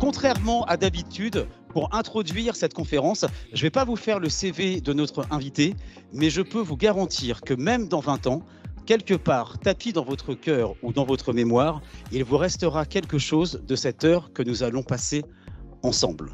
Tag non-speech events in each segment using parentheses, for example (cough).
Contrairement à d'habitude, pour introduire cette conférence, je ne vais pas vous faire le CV de notre invité, mais je peux vous garantir que même dans 20 ans, quelque part, tapis dans votre cœur ou dans votre mémoire, il vous restera quelque chose de cette heure que nous allons passer ensemble.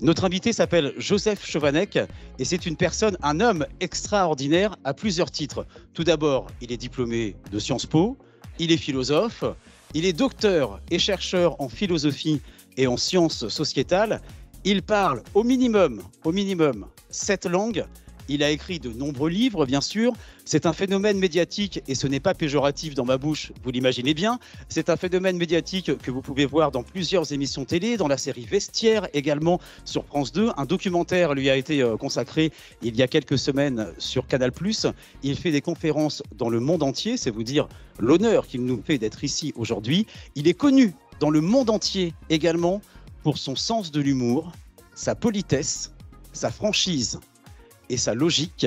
Notre invité s'appelle Joseph Chovanec et c'est une personne, un homme extraordinaire à plusieurs titres. Tout d'abord, il est diplômé de Sciences Po, il est philosophe, il est docteur et chercheur en philosophie et en sciences sociétales. Il parle au minimum, au minimum, sept langues. Il a écrit de nombreux livres, bien sûr. C'est un phénomène médiatique, et ce n'est pas péjoratif dans ma bouche, vous l'imaginez bien. C'est un phénomène médiatique que vous pouvez voir dans plusieurs émissions télé, dans la série Vestiaire également sur France 2. Un documentaire lui a été euh, consacré il y a quelques semaines sur Canal. Il fait des conférences dans le monde entier, c'est vous dire l'honneur qu'il nous fait d'être ici aujourd'hui. Il est connu dans le monde entier également pour son sens de l'humour, sa politesse, sa franchise et sa logique.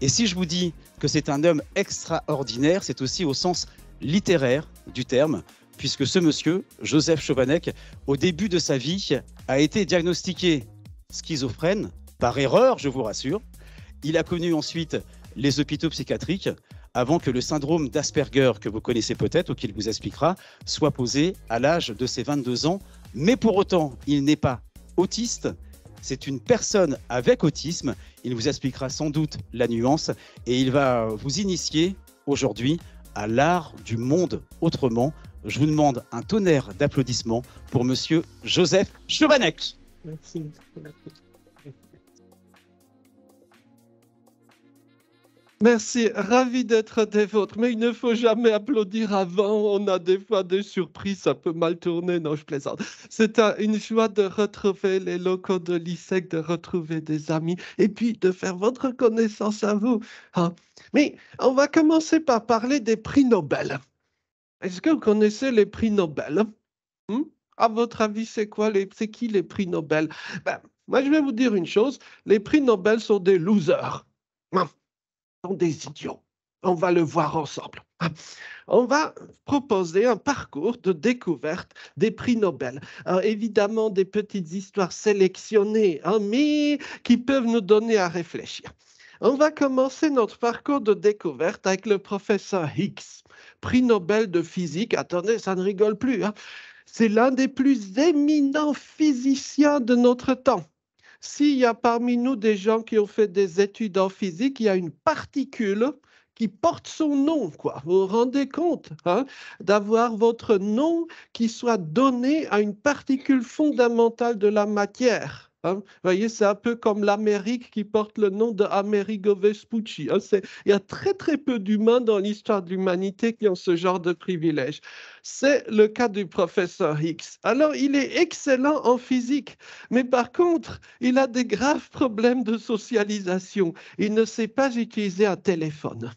Et si je vous dis que c'est un homme extraordinaire, c'est aussi au sens littéraire du terme, puisque ce monsieur, Joseph Chovanec, au début de sa vie, a été diagnostiqué schizophrène, par erreur, je vous rassure. Il a connu ensuite les hôpitaux psychiatriques avant que le syndrome d'Asperger, que vous connaissez peut-être ou qu'il vous expliquera, soit posé à l'âge de ses 22 ans. Mais pour autant, il n'est pas autiste. C'est une personne avec autisme. Il vous expliquera sans doute la nuance et il va vous initier aujourd'hui à l'art du monde autrement. Je vous demande un tonnerre d'applaudissements pour monsieur Joseph Chovanec. Merci. Merci. Merci, ravi d'être des vôtres. Mais il ne faut jamais applaudir avant. On a des fois des surprises, ça peut mal tourner. Non, je plaisante. C'est une joie de retrouver les locaux de l'ISEC, de retrouver des amis et puis de faire votre connaissance à vous. Hein. Mais on va commencer par parler des prix Nobel. Est-ce que vous connaissez les prix Nobel hmm? À votre avis, c'est quoi les, c'est qui les prix Nobel ben, Moi, je vais vous dire une chose. Les prix Nobel sont des losers. Hein? des idiots. On va le voir ensemble. On va proposer un parcours de découverte des prix Nobel. Euh, évidemment, des petites histoires sélectionnées, hein, mais qui peuvent nous donner à réfléchir. On va commencer notre parcours de découverte avec le professeur Higgs, prix Nobel de physique. Attendez, ça ne rigole plus. Hein. C'est l'un des plus éminents physiciens de notre temps. S'il y a parmi nous des gens qui ont fait des études en physique, il y a une particule qui porte son nom, quoi. Vous vous rendez compte hein, d'avoir votre nom qui soit donné à une particule fondamentale de la matière. Vous hein? voyez, c'est un peu comme l'Amérique qui porte le nom de Amerigo Vespucci. Hein? il y a très très peu d'humains dans l'histoire de l'humanité qui ont ce genre de privilège. C'est le cas du professeur Hicks. Alors, il est excellent en physique, mais par contre, il a des graves problèmes de socialisation. Il ne sait pas utiliser un téléphone.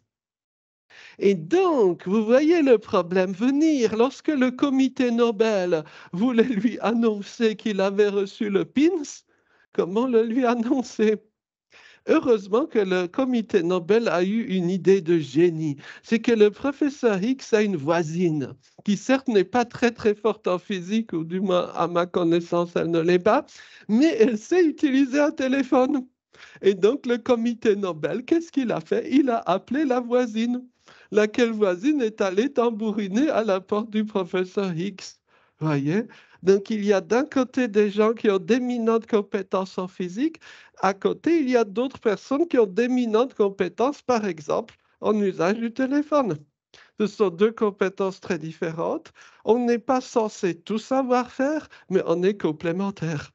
Et donc, vous voyez le problème venir. Lorsque le comité Nobel voulait lui annoncer qu'il avait reçu le PINS, Comment le lui annoncer Heureusement que le comité Nobel a eu une idée de génie. C'est que le professeur Hicks a une voisine qui certes n'est pas très très forte en physique, ou du moins à ma connaissance elle ne l'est pas, mais elle sait utiliser un téléphone. Et donc le comité Nobel, qu'est-ce qu'il a fait Il a appelé la voisine, laquelle voisine est allée tambouriner à la porte du professeur Hicks. Voyez, donc, il y a d'un côté des gens qui ont d'éminentes compétences en physique, à côté, il y a d'autres personnes qui ont d'éminentes compétences, par exemple, en usage du téléphone. Ce sont deux compétences très différentes. On n'est pas censé tout savoir faire, mais on est complémentaire.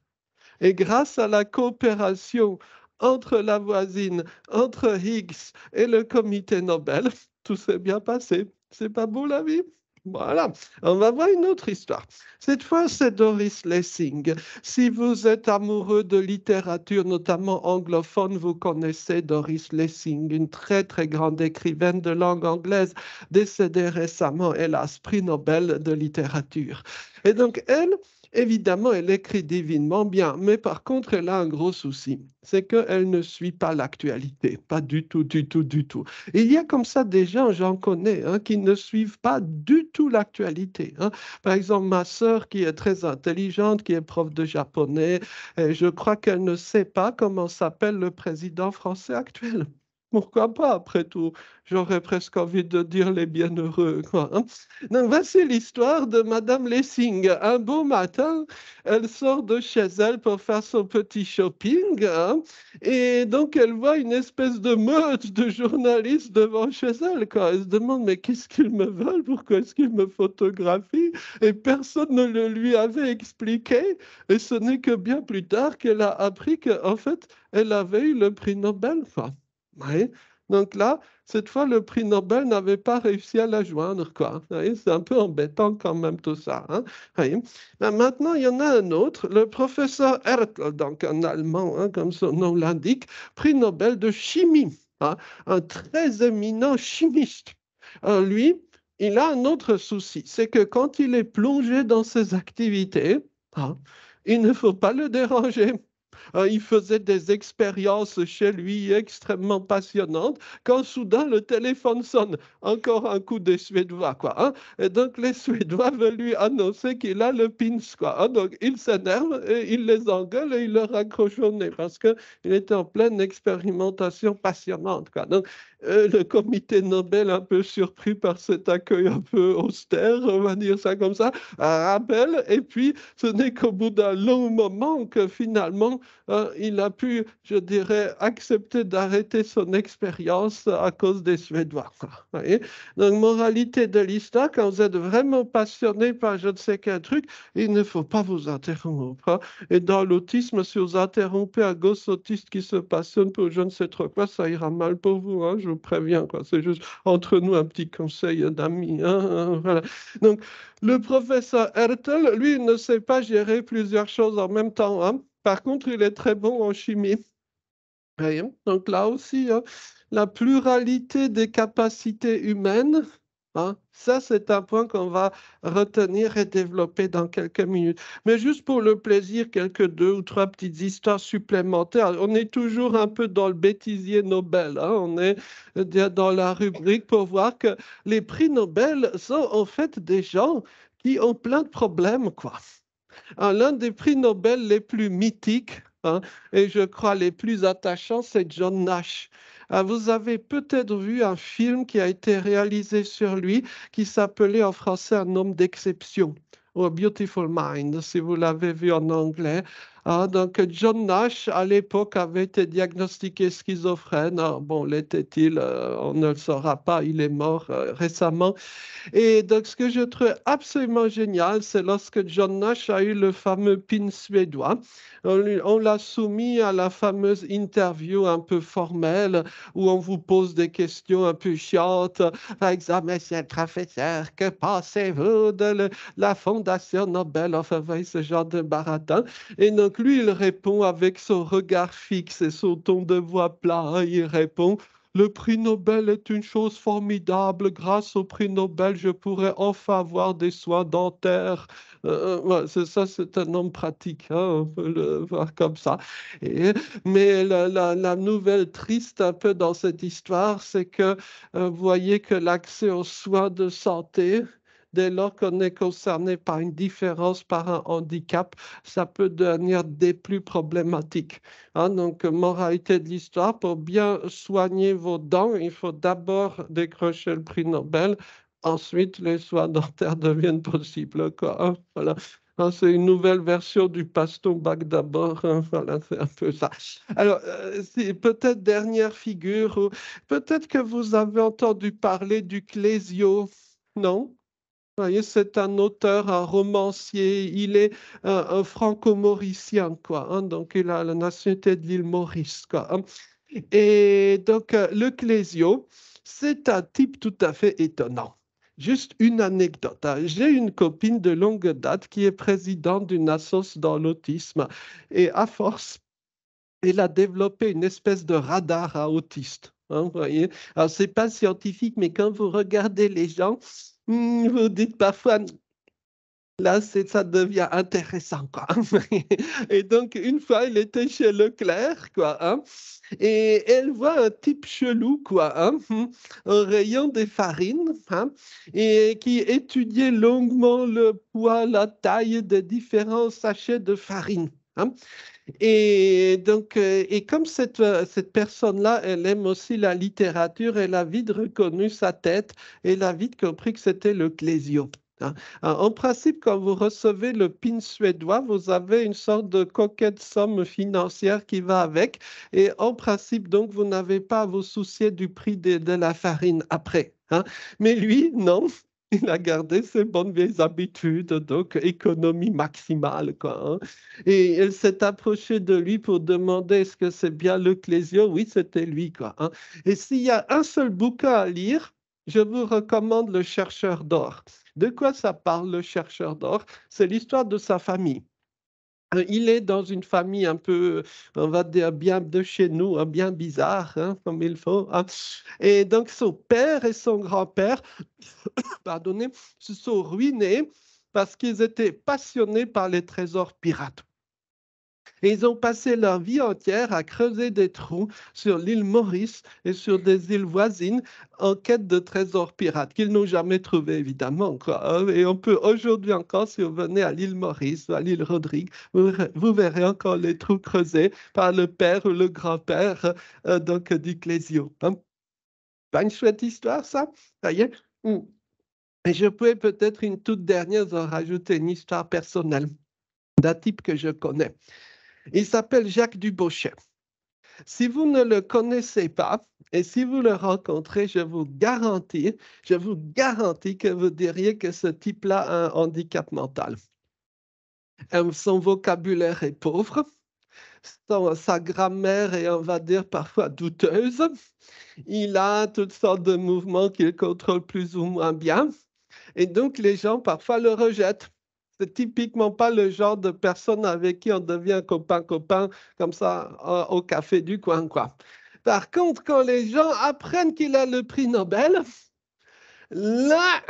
Et grâce à la coopération entre la voisine, entre Higgs et le comité Nobel, (laughs) tout s'est bien passé. C'est pas beau la vie voilà, on va voir une autre histoire. Cette fois, c'est Doris Lessing. Si vous êtes amoureux de littérature, notamment anglophone, vous connaissez Doris Lessing, une très très grande écrivaine de langue anglaise, décédée récemment, Elle a prix Nobel de littérature. Et donc, elle, Évidemment, elle écrit divinement bien, mais par contre, elle a un gros souci, c'est qu'elle ne suit pas l'actualité, pas du tout, du tout, du tout. Il y a comme ça des gens, j'en connais, hein, qui ne suivent pas du tout l'actualité. Hein. Par exemple, ma sœur qui est très intelligente, qui est prof de japonais, et je crois qu'elle ne sait pas comment s'appelle le président français actuel pourquoi pas après tout J'aurais presque envie de dire les bienheureux. Quoi. Hein? Donc voici l'histoire de Madame Lessing. Un beau matin, elle sort de chez elle pour faire son petit shopping hein, et donc elle voit une espèce de meute de journaliste devant chez elle. Quoi. Elle se demande mais qu'est-ce qu'ils me veulent Pourquoi est-ce qu'ils me photographient Et personne ne le lui avait expliqué. Et ce n'est que bien plus tard qu'elle a appris qu'en fait, elle avait eu le prix Nobel. Quoi. Donc là, cette fois, le prix Nobel n'avait pas réussi à la joindre. quoi. C'est un peu embêtant quand même tout ça. Hein. Ben, maintenant, il y en a un autre, le professeur Hertel, donc un Allemand, hein, comme son nom l'indique, prix Nobel de chimie, hein, un très éminent chimiste. Euh, lui, il a un autre souci, c'est que quand il est plongé dans ses activités, il ne faut pas le déranger. Euh, il faisait des expériences chez lui extrêmement passionnantes quand soudain le téléphone sonne. Encore un coup des Suédois, quoi. Hein. et donc les Suédois veulent lui annoncer qu'il a le pins, quoi. Hein. donc il s'énerve et il les engueule et il leur accroche au nez parce qu'il était en pleine expérimentation passionnante, quoi. Donc euh, le comité Nobel, un peu surpris par cet accueil un peu austère, on va dire ça comme ça, rappelle. Et puis ce n'est qu'au bout d'un long moment que finalement euh, il a pu, je dirais, accepter d'arrêter son expérience à cause des Suédois. Donc, moralité de l'histoire, quand vous êtes vraiment passionné par je ne sais quel truc, il ne faut pas vous interrompre. Hein. Et dans l'autisme, si vous interrompez un gosse autiste qui se passionne pour je ne sais trop quoi, ça ira mal pour vous, hein, je vous préviens. C'est juste entre nous un petit conseil d'amis. Hein, Donc, le professeur Hertel, lui, ne sait pas gérer plusieurs choses en même temps. Par contre, il est très bon en chimie. Donc là aussi, hein, la pluralité des capacités humaines, hein, ça c'est un point qu'on va retenir et développer dans quelques minutes. Mais juste pour le plaisir, quelques deux ou trois petites histoires supplémentaires. On est toujours un peu dans le bêtisier Nobel. Hein. on est euh, dans la rubrique pour voir que les prix Nobel sont en fait des gens qui ont plein de problèmes, quoi. Hein, l'un des prix Nobel les plus mythiques hein, et je crois les plus attachants, c'est John Nash. Ah, vous avez peut-être vu un film qui a été réalisé sur lui qui s'appelait en français Un homme d'exception ou Beautiful Mind, si vous l'avez vu en anglais. Hein, donc John Nash, à l'époque, avait été diagnostiqué schizophrène. Hein, bon, l'était-il euh, On ne le saura pas. Il est mort euh, récemment. Et donc, ce que je trouve absolument génial, c'est lorsque John Nash a eu le fameux pin suédois. On, l'a soumis à la fameuse interview un peu formelle où on vous pose des questions un peu chiantes. Par exemple, monsieur le professeur, que pensez-vous de la Fondation Nobel Enfin, ce genre de baratin. Et donc lui, il répond avec son regard fixe et son ton de voix plat. Hein, il répond le prix Nobel est une chose formidable. Grâce au prix Nobel, je pourrais enfin avoir des soins dentaires. Euh, euh, c'est ça, c'est un homme pratique. Hein, on peut le voir comme ça. mais la, nouvelle triste un peu dans cette histoire, c'est que euh, vous voyez que l'accès aux soins de santé Dès lors qu'on est concerné par une différence, par un handicap, ça peut devenir des plus problématiques. Hein, donc, moralité de l'histoire, pour bien soigner vos dents, il faut d'abord décrocher le prix Nobel. Ensuite, les soins dentaires deviennent possibles. Quoi, hein, voilà. Hein, c'est une nouvelle version du paston bac d'abord. voilà, c'est un peu ça. Alors, euh, peut-être dernière figure. Peut-être que vous avez entendu parler du Clésio, non c'est un auteur, un romancier, il est un, franco-mauricien, quoi. Hein. donc, il a la nationalité de l'île Maurice, quoi. Hein. Et donc, euh, le Clésio, c'est un type tout à fait étonnant. Juste une anecdote. Hein. J'ai une copine de longue date qui est présidente d'une association dans l'autisme. Et à force, elle a développé une espèce de radar à autistes. Hein, voyez c'est pas scientifique, mais quand vous regardez les gens, Mmh, vous dites parfois, là, ça devient intéressant, quoi. (laughs) et donc, une fois, il était chez Leclerc, quoi, hein, et elle voit un type chelou, quoi, hein, au (laughs) rayon des farines, hein, et qui étudiait longuement le poids, la taille des différents sachets de farine. Hein. et donc, euh, et comme euh, cette, personne-là, elle aime aussi la littérature, elle a vite reconnu sa tête, et elle a vite compris que c'était le Clésio. Hein. Euh, en principe, quand vous recevez le PIN suédois, vous avez une sorte de coquette somme financière qui va avec. Et en principe, donc, vous n'avez pas à vous soucier du prix de, la farine après. Hein. Mais lui, non, il a gardé ses bonnes vieilles habitudes, donc économie maximale. Quoi, hein. Et elle s'est approchée de lui pour demander est-ce que c'est bien le Oui, c'était lui. Quoi, hein. Et s'il y a un seul bouquin à lire, je vous recommande Le chercheur d'or. De quoi ça parle, le chercheur d'or C'est l'histoire de sa famille. Euh, il est dans une famille un peu, on va dire, bien de chez nous, hein, bien bizarre, hein, comme il faut. Hein. Et donc, son père et son grand-père, (coughs) pardonnez, se sont ruinés parce qu'ils étaient passionnés par les trésors pirates. Et ils ont passé leur vie entière à creuser des trous sur l'île Maurice et sur des îles voisines en quête de trésors pirates qu'ils n'ont jamais trouvés, évidemment. Et on peut aujourd'hui encore, si vous venez à l'île Maurice ou à l'île Rodrigue, vous, verrez encore les trous creusés par le père ou le grand-père euh, donc hein. Pas une chouette histoire, ça Ça y est hmm. Et je pourrais peut-être une toute dernière en rajouter une histoire personnelle d'un type que je connais. Il s'appelle Jacques Dubochet. Si vous ne le connaissez pas et si vous le rencontrez, je vous garantis, je vous garantis que vous diriez que ce type-là a un handicap mental. Euh, son vocabulaire est pauvre, sa grammaire est, on va dire, parfois douteuse. Il a toutes sortes de mouvements qu'il contrôle plus ou moins bien. Et donc, les gens parfois le rejettent c'est typiquement pas le genre de personne avec qui on devient copain-copain comme ça euh, au café du coin, quoi. Par contre, quand les gens apprennent qu'il a le prix Nobel, là,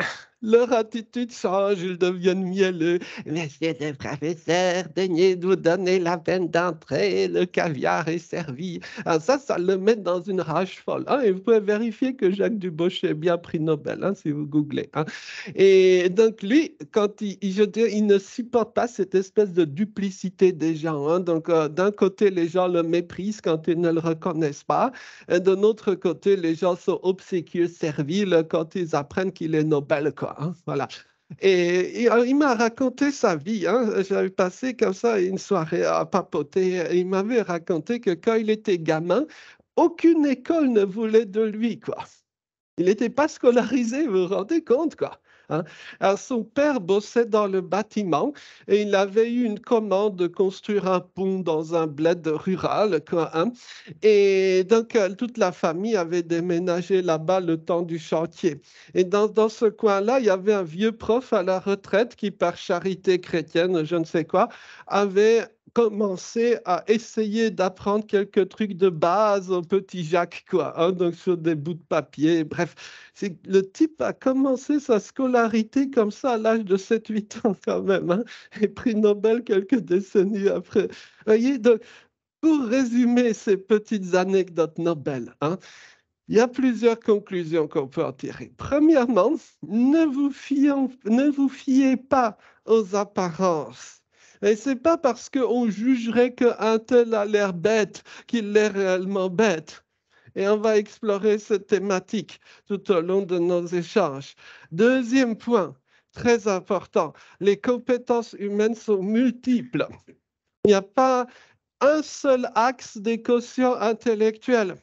leur attitude change, ils deviennent mielleux. Monsieur le professeur, daignez nous donner la peine d'entrer, le caviar est servi. Ah, ça, ça le met dans une rage folle. Ah, et vous pouvez vérifier que Jacques Duboche est bien prix Nobel, hein, si vous googlez. Hein. Et donc lui, quand il, je dire, il ne supporte pas cette espèce de duplicité des gens. Hein. Donc euh, d'un côté, les gens le méprisent quand ils ne le reconnaissent pas. D'un autre côté, les gens sont obséquieux, serviles quand ils apprennent qu'il est Nobel. Quoi. Hein, voilà. Et, euh, il m'a raconté sa vie. Hein. J'avais passé comme ça une soirée à papoter. il m'avait raconté que quand il était gamin, aucune école ne voulait de lui. Quoi. Il n'était pas scolarisé, vous vous rendez compte quoi. Hein. son père bossait dans le bâtiment et il avait eu une commande de construire un pont dans un bled rural. quand hein. Et donc, euh, toute la famille avait déménagé là-bas le temps du chantier. Et dans ce coin-là, il y avait un vieux prof à la retraite qui, par charité chrétienne, je ne sais quoi, avait commencer à essayer d'apprendre quelques trucs de base, au petit Jacques, quoi, hein, donc sur des bouts de papier. Bref, c'est le type a commencé sa scolarité comme ça à l'âge de 7-8 ans, quand même, hein, et prix Nobel quelques décennies après. voyez, donc, pour résumer ces petites anecdotes Nobel, hein, il y a plusieurs conclusions qu'on peut en tirer. Premièrement, ne vous, ne vous fiez pas aux apparences et c'est pas parce qu'on jugerait qu'un tel a l'air bête qu'il l'est réellement bête. Et on va explorer cette thématique tout au long de nos échanges. Deuxième point, très important, les compétences humaines sont multiples. Il n'y a pas un seul axe des quotients intellectuels.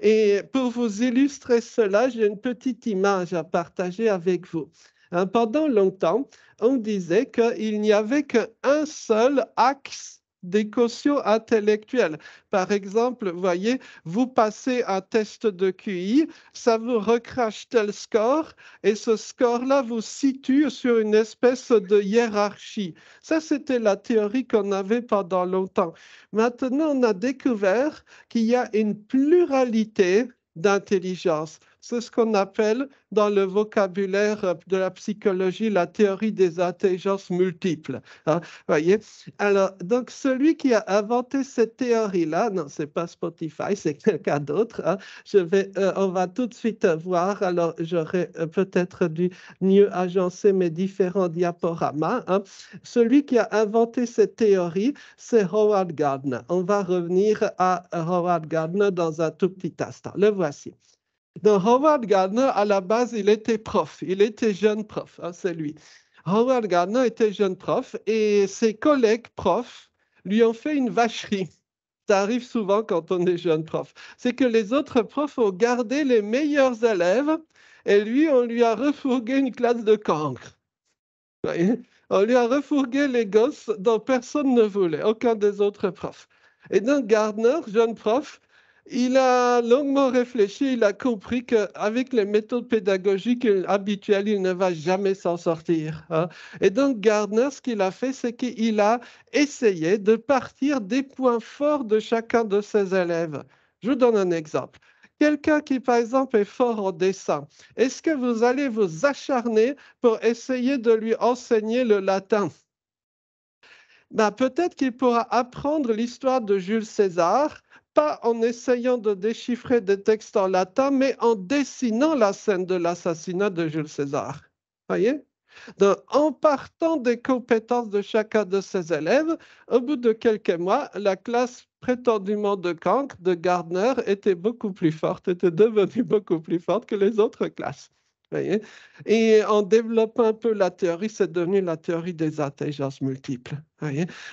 Et pour vous illustrer cela, j'ai une petite image à partager avec vous. Hein, pendant longtemps, on disait qu'il n'y avait qu'un seul axe des quotients intellectuels. Par exemple, vous voyez, vous passez un test de QI, ça vous recrache tel score, et ce score-là vous situe sur une espèce de hiérarchie. Ça, c'était la théorie qu'on avait pendant longtemps. Maintenant, on a découvert qu'il y a une pluralité d'intelligence. C'est ce qu'on appelle dans le vocabulaire euh, de la psychologie la théorie des intelligences multiples. Hein, voyez Alors, donc celui qui a inventé cette théorie-là, non, c'est pas Spotify, c'est quelqu'un d'autre. Hein. je vais, euh, on va tout de suite euh, voir. Alors, j'aurais peut-être dû mieux agencer mes différents diaporamas. Hein. Celui qui a inventé cette théorie, c'est Howard Gardner. On va revenir à Howard Gardner dans un tout petit instant. Le voici. Donc, Howard Gardner, à la base, il était prof. Il était jeune prof. Hein, c'est lui. Howard Gardner était jeune prof et ses collègues profs lui ont fait une vacherie. Ça arrive souvent quand on est jeune prof. C'est que les autres profs ont gardé les meilleurs élèves et lui, on lui a refourgué une classe de cancre. On lui a refourgué les gosses dont personne ne voulait, aucun des autres profs. Et donc Gardner, jeune prof, il a longuement réfléchi, il a compris qu'avec les méthodes pédagogiques habituelles, il ne va jamais s'en sortir. Hein. Et donc Gardner, ce qu'il a fait, c'est qu'il a essayé de partir des points forts de chacun de ses élèves. Je vous donne un exemple. Quelqu'un qui, par exemple, est fort en dessin, est-ce que vous allez vous acharner pour essayer de lui enseigner le latin ben, Peut-être qu'il pourra apprendre l'histoire de Jules César pas en essayant de déchiffrer des textes en latin, mais en dessinant la scène de l'assassinat de Jules César. Voyez en partant des compétences de chacun de ses élèves, au bout de quelques mois, la classe prétendument de Kank, de Gardner, était beaucoup plus forte, était devenue beaucoup plus forte que les autres classes. Et en développant un peu la théorie, c'est devenu la théorie des intelligences multiples.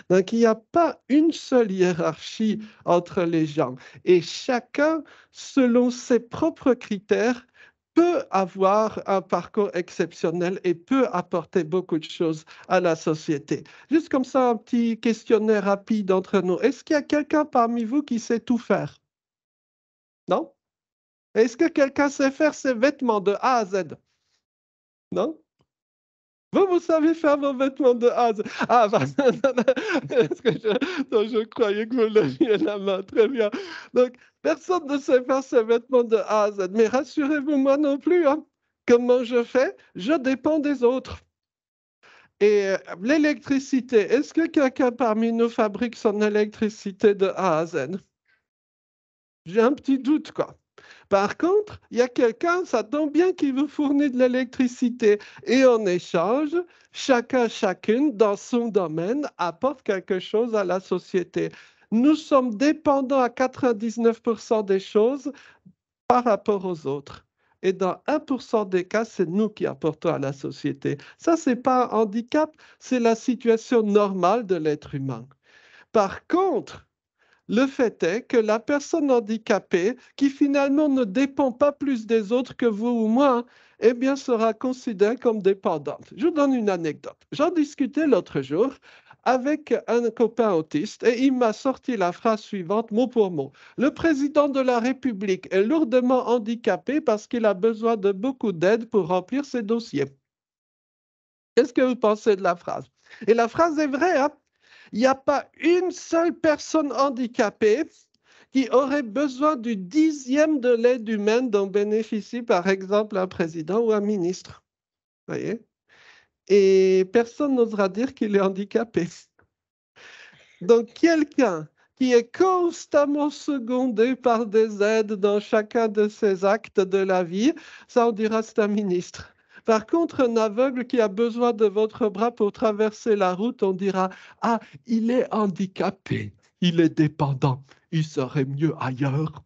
Donc, il n'y a pas une seule hiérarchie entre les gens. Et chacun, selon ses propres critères, peut avoir un parcours exceptionnel et peut apporter beaucoup de choses à la société. Juste comme ça, un petit questionnaire rapide entre nous. Est-ce qu'il y a quelqu'un parmi vous qui sait tout faire Non est-ce que quelqu'un sait faire ses vêtements de A à Z Non vous, vous savez faire vos vêtements de A. à Z Ah, (laughs) que je... croyais que vous l'aviez la main. Très bien. Donc, personne ne sait faire ses vêtements de A à Z. Mais rassurez-vous, moi non plus. Hein. Comment je fais Je dépends des autres. Et euh, l'électricité, est-ce que quelqu'un parmi nous fabrique son électricité de A à Z J'ai un petit doute, quoi. Par contre, il y a quelqu'un, ça tombe bien, qui veut fournir de l'électricité. Et en échange, chacun, chacune, dans son domaine, apporte quelque chose à la société. Nous sommes dépendants à 99% des choses par rapport aux autres. Et dans 1% des cas, c'est nous qui apportons à la société. Ça, ce n'est pas un handicap, c'est la situation normale de l'être humain. Par contre, le fait est que la personne handicapée, qui finalement ne dépend pas plus des autres que vous ou moi, eh bien, sera considérée comme dépendante. Je vous donne une anecdote. J'en discutais l'autre jour avec un copain autiste et il m'a sorti la phrase suivante mot pour mot. Le président de la République est lourdement handicapé parce qu'il a besoin de beaucoup d'aide pour remplir ses dossiers. Qu'est-ce que vous pensez de la phrase Et la phrase est vraie, hein il n'y a pas une seule personne handicapée qui aurait besoin du dixième de l'aide humaine dont bénéficie par exemple un président ou un ministre. Voyez Et personne n'osera dire qu'il est handicapé. Donc quelqu'un qui est constamment secondé par des aides dans chacun de ses actes de la vie, ça on dira c'est un ministre. Par contre, un aveugle qui a besoin de votre bras pour traverser la route, on dira, ah, il est handicapé, il est dépendant, il serait mieux ailleurs.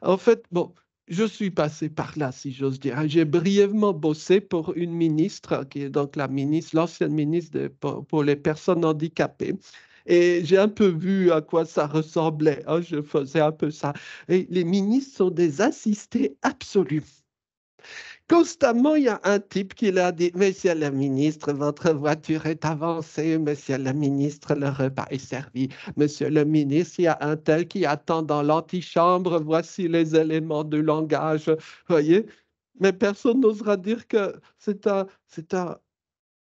En fait, bon, je suis passé par là, si j'ose dire. J'ai brièvement bossé pour une ministre, qui est donc la ministre, l'ancienne ministre pour, les personnes handicapées. Et j'ai un peu vu à quoi ça ressemblait. Hein, je faisais un peu ça. Et les ministres sont des assistés absolus. Constamment, il y a un type qui leur dit Monsieur le ministre, votre voiture est avancée. Monsieur le ministre, le repas est servi. Monsieur le ministre, il y a un tel qui attend dans l'antichambre. Voici les éléments du langage. Voyez Mais personne n'osera dire que c'est un, c'est un,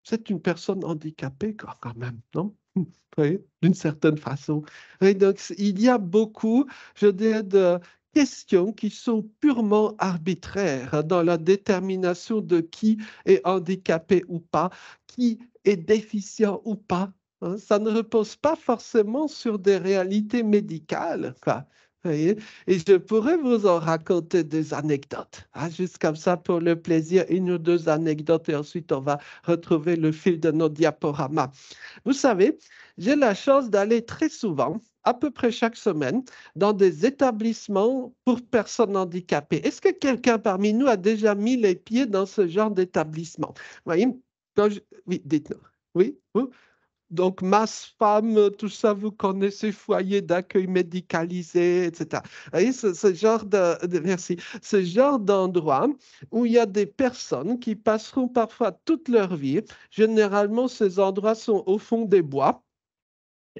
c'est une personne handicapée, quand même, non (laughs) oui, d'une certaine façon. donc, il y a beaucoup, je dirais, de questions qui sont purement arbitraires dans la détermination de qui est handicapé ou pas, qui est déficient ou pas. Hein. ça ne repose pas forcément sur des réalités médicales. Quoi. Et je pourrais vous en raconter des anecdotes, hein, juste comme ça pour le plaisir, une ou deux anecdotes, et ensuite on va retrouver le fil de nos diaporamas. Vous savez, j'ai la chance d'aller très souvent à peu près chaque semaine dans des établissements pour personnes handicapées. Est-ce que quelqu'un parmi nous a déjà mis les pieds dans ce genre d'établissement oui, dites-nous. Oui, vous donc, masse femme, tout ça, vous connaissez, foyer d'accueil médicalisé, etc. Vous voyez, ce, genre merci, ce genre d'endroit où il y a des personnes qui passeront parfois toute leur vie. Généralement, ces endroits sont au fond des bois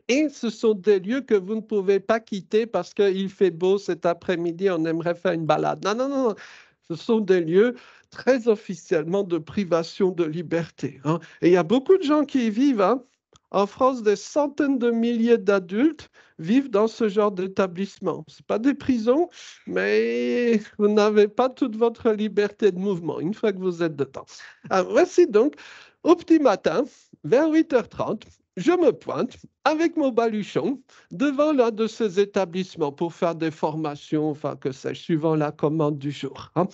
et ce sont des lieux que vous ne pouvez pas quitter parce qu'il fait beau cet après-midi, on aimerait faire une balade. Non, non, non, ce sont des lieux très officiellement de privation de liberté. Hein. Et il y a beaucoup de gens qui y vivent. Hein. En France, des centaines de milliers d'adultes vivent dans ce genre d'établissement. Ce pas des prisons, mais vous n'avez pas toute votre liberté de mouvement une fois que vous êtes dedans. Alors, ah, voici donc, au petit matin, vers 8h30, je me pointe avec mon baluchon devant l'un de ces établissements pour faire des formations, enfin que sais suivant la commande du jour. Hein.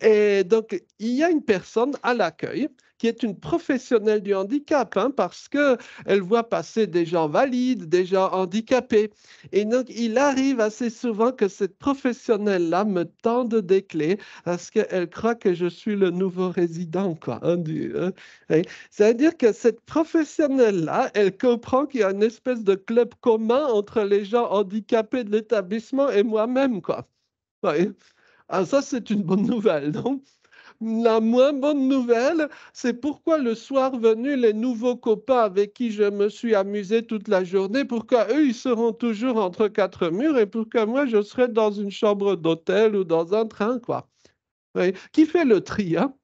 Et donc, il y a une personne à l'accueil qui est une professionnelle du handicap, hein, parce qu'elle voit passer des gens valides, des gens handicapés. Et donc, il arrive assez souvent que cette professionnelle-là me tende des clés parce qu'elle croit que je suis le nouveau résident, quoi. Hein, hein. C'est-à-dire que cette professionnelle-là, elle comprend qu'il y a une espèce de club commun entre les gens handicapés de l'établissement et moi-même, quoi. Ah, ça, c'est une bonne nouvelle, donc la moins bonne nouvelle, c'est pourquoi le soir venu, les nouveaux copains avec qui je me suis amusé toute la journée, pourquoi eux, ils seront toujours entre quatre murs et pourquoi moi, je serai dans une chambre d'hôtel ou dans un train, quoi. Qui fait le tri, hein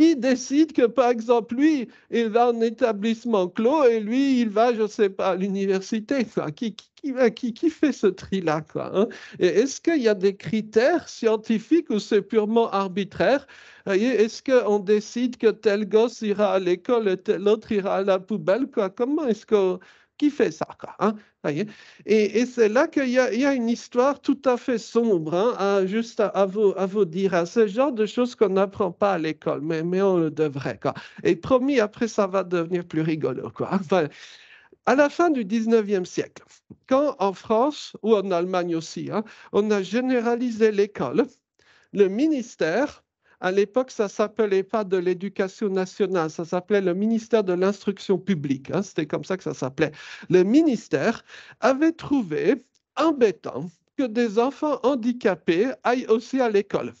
qui décide que, par exemple, lui, il va en établissement clos et lui, il va, je ne sais pas, à l'université qui, qui, euh, qui, qui, fait ce tri-là hein Et est-ce qu'il y a des critères scientifiques ou c'est purement arbitraire euh, Est-ce qu'on décide que tel gosse ira à l'école et tel autre ira à la poubelle quoi Comment est-ce qu'on qui fait ça. Quoi, hein, et, et c'est là qu'il y, y, a une histoire tout à fait sombre, hein, juste à, vous, à vous dire, à hein, ce genre de choses qu'on n'apprend pas à l'école, mais, mais on le devrait. Quoi. Et promis, après, ça va devenir plus rigolo. Quoi. (laughs) à la fin du 19e siècle, quand en France, ou en Allemagne aussi, on a généralisé l'école, le ministère à l'époque, ça s'appelait pas de l'éducation nationale, ça s'appelait le ministère de l'instruction publique. Hein. C'était comme ça que ça s'appelait. Le ministère avait trouvé embêtant que des enfants handicapés aillent aussi à l'école.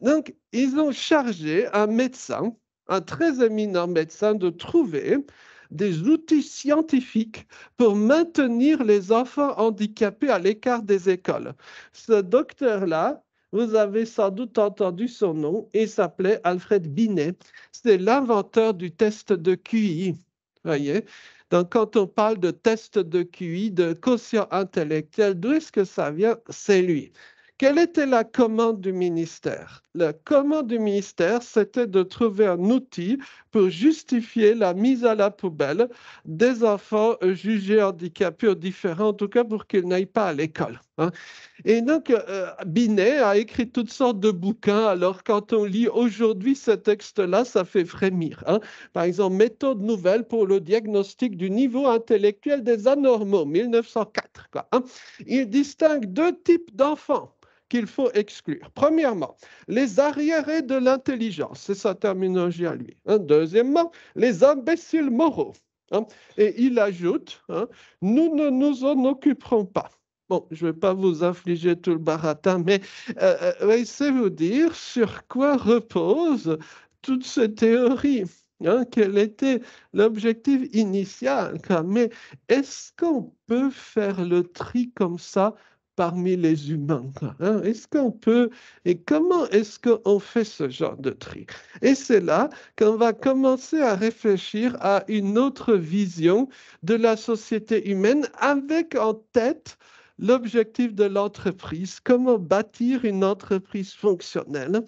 Donc, ils ont chargé un médecin, un très éminent médecin, de trouver des outils scientifiques pour maintenir les enfants handicapés à l'écart des écoles. Ce docteur-là vous avez sans doute entendu son nom. Il s'appelait Alfred Binet. C'est l'inventeur du test de QI. Voyez? Donc, quand on parle de test de QI, de quotient intellectuel, d'où est-ce que ça vient? C'est lui. Quelle était la commande du ministère? le commande du ministère, c'était de trouver un outil pour justifier la mise à la poubelle des enfants jugés handicapés ou différents, en tout cas pour qu'ils n'aillent pas à l'école. Hein. Et donc, euh, Binet a écrit toutes sortes de bouquins. Alors, quand on lit aujourd'hui ce texte-là, ça fait frémir. Hein. Par exemple, Méthode nouvelle pour le diagnostic du niveau intellectuel des anormaux, 1904. Hein. Il distingue deux types d'enfants qu'il faut exclure. Premièrement, les arriérés de l'intelligence, c'est sa terminologie à lui. Hein. Deuxièmement, les imbéciles moraux. Hein. Et il ajoute, hein, nous ne nous en occuperons pas. Bon, je ne vais pas vous infliger tout le baratin, mais laissez euh, euh, vous dire sur quoi repose toute cette théorie. quel était l'objectif initial. Mais est-ce qu'on peut faire le tri comme ça parmi les humains. Hein? Est-ce qu'on peut et comment est-ce qu'on fait ce genre de tri Et c'est là qu'on va commencer à réfléchir à une autre vision de la société humaine avec en tête l'objectif de l'entreprise, comment bâtir une entreprise fonctionnelle.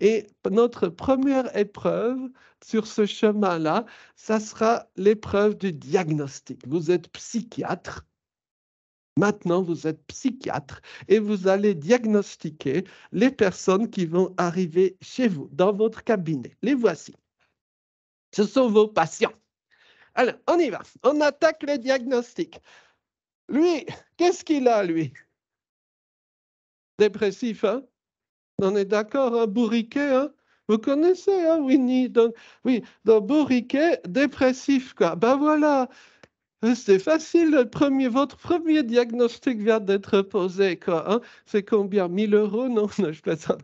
Et notre première épreuve sur ce chemin-là, ça sera l'épreuve du diagnostic. Vous êtes psychiatre, Maintenant, vous êtes psychiatre et vous allez diagnostiquer les personnes qui vont arriver chez vous, dans votre cabinet. Les voici. Ce sont vos patients. Alors, on y va. On attaque le diagnostic. Lui, qu'est-ce qu'il a, lui Dépressif, hein On est d'accord, hein bourriquet, hein vous connaissez, hein, Winnie donc, Oui, donc bourriquet, dépressif, quoi. Ben voilà, c'est facile, le premier, votre premier diagnostic vient d'être posé. Quoi, hein. C'est combien 1000 euros (laughs) non, je plaisante.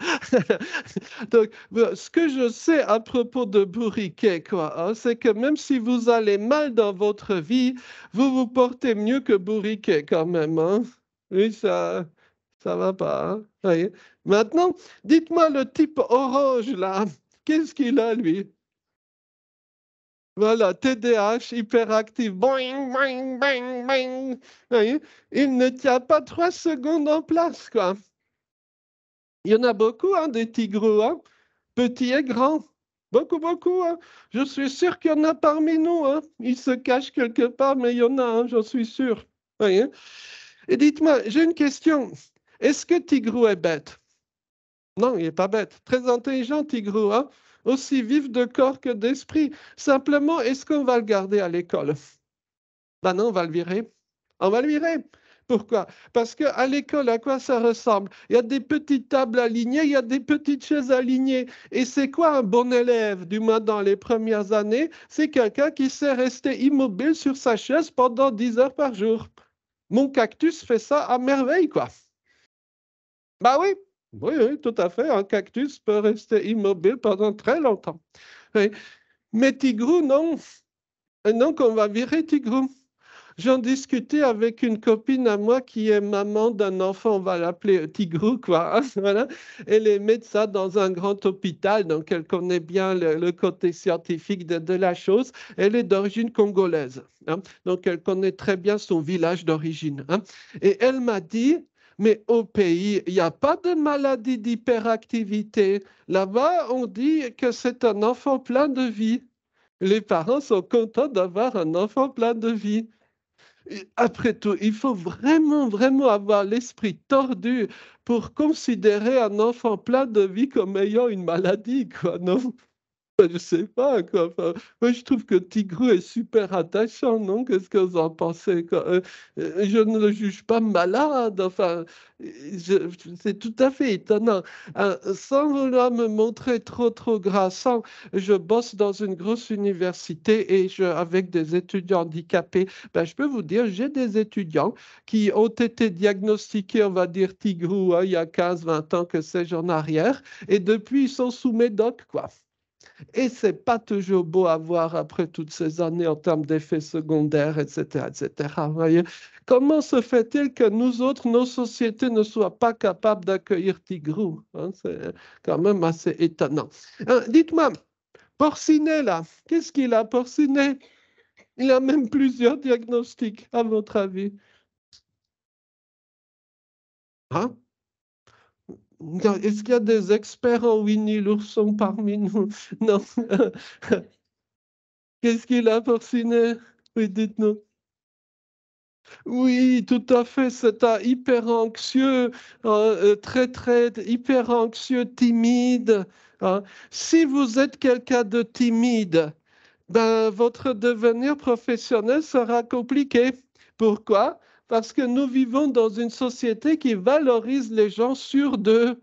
(laughs) Donc, euh, ce que je sais à propos de Bourriquet, quoi, hein, c'est que même si vous allez mal dans votre vie, vous vous portez mieux que Bourriquet quand même. Hein? Oui, ça, ça va pas. Hein. Maintenant, dites-moi le type orange là. Qu'est-ce qu'il a, lui voilà, TDAH, hyperactif. Boing, boing, boing, boing. il ne tient pas trois secondes en place, quoi. Il y en a beaucoup, hein, des tigres, hein, petits et grands. Beaucoup, beaucoup. Hein. Je suis sûr qu'il y en a parmi nous. Hein. Ils se cachent quelque part, mais il y en a, hein, j'en suis sûr. Hein. et dites-moi, j'ai une question. Est-ce que Tigrou est bête Non, il n'est pas bête. Très intelligent, Tigrou. Hein aussi vif de corps que d'esprit. Simplement, est-ce qu'on va le garder à l'école Ben non, on va le virer. On va le virer. Pourquoi Parce qu'à l'école, à quoi ça ressemble Il y a des petites tables alignées, il y a des petites chaises alignées. Et c'est quoi un bon élève, du moins dans les premières années C'est quelqu'un qui sait rester immobile sur sa chaise pendant 10 heures par jour. Mon cactus fait ça à merveille, quoi. Bah oui, oui, oui, tout à fait. Un cactus peut rester immobile pendant très longtemps. Mais Tigrou, non. Euh, non, qu'on va virer Tigrou. J'en discutais avec une copine à moi qui est maman d'un enfant, on va l'appeler Tigrou, quoi. Hein, (laughs) voilà. Elle est médecin dans un grand hôpital, donc elle connaît bien le, côté scientifique de, la chose. Elle est d'origine congolaise, hein. donc elle connaît très bien son village d'origine. Hein. Et elle m'a dit, mais au pays, il n'y a pas de maladie d'hyperactivité. Là-bas, on dit que c'est un enfant plein de vie. Les parents sont contents d'avoir un enfant plein de vie. Après tout, il faut vraiment, vraiment avoir l'esprit tordu pour considérer un enfant plein de vie comme ayant une maladie, quoi, non (laughs) je sais pas. moi, je trouve que Tigrou est super attachant, non Qu'est-ce que vous en pensez euh, euh, Je ne le juge pas malade. Enfin, c'est tout à fait étonnant. Euh, sans vouloir me montrer trop, trop grassant, je bosse dans une grosse université et je, avec des étudiants handicapés. Ben, je peux vous dire, j'ai des étudiants qui ont été diagnostiqués, on va dire, Tigrou, hein, il y a 15, 20 ans, que sais-je, en arrière. Et depuis, ils sont sous médoc, quoi. Et c'est pas toujours beau à voir après toutes ces années en termes d'effets secondaires, etc., etc. Comment se fait-il que nous autres, nos sociétés ne soient pas capables d'accueillir Tigrou hein C'est quand même assez étonnant. Euh, dites-moi, Porcinet, là, qu'est-ce qu'il a, Porcinet Il a même plusieurs diagnostics, à votre avis. Hein est-ce qu'il y a des experts en Winnie l'ourson parmi nous (laughs) Non. (laughs) Qu'est-ce qu'il a pour ciné Oui, dites-nous. Oui, tout à fait, c'est un hyper anxieux, euh, euh, très, très hyper anxieux, timide. Hein. Si vous êtes quelqu'un de timide, ben, votre devenir professionnel sera compliqué. Pourquoi parce que nous vivons dans une société qui valorise les gens sur d'eux.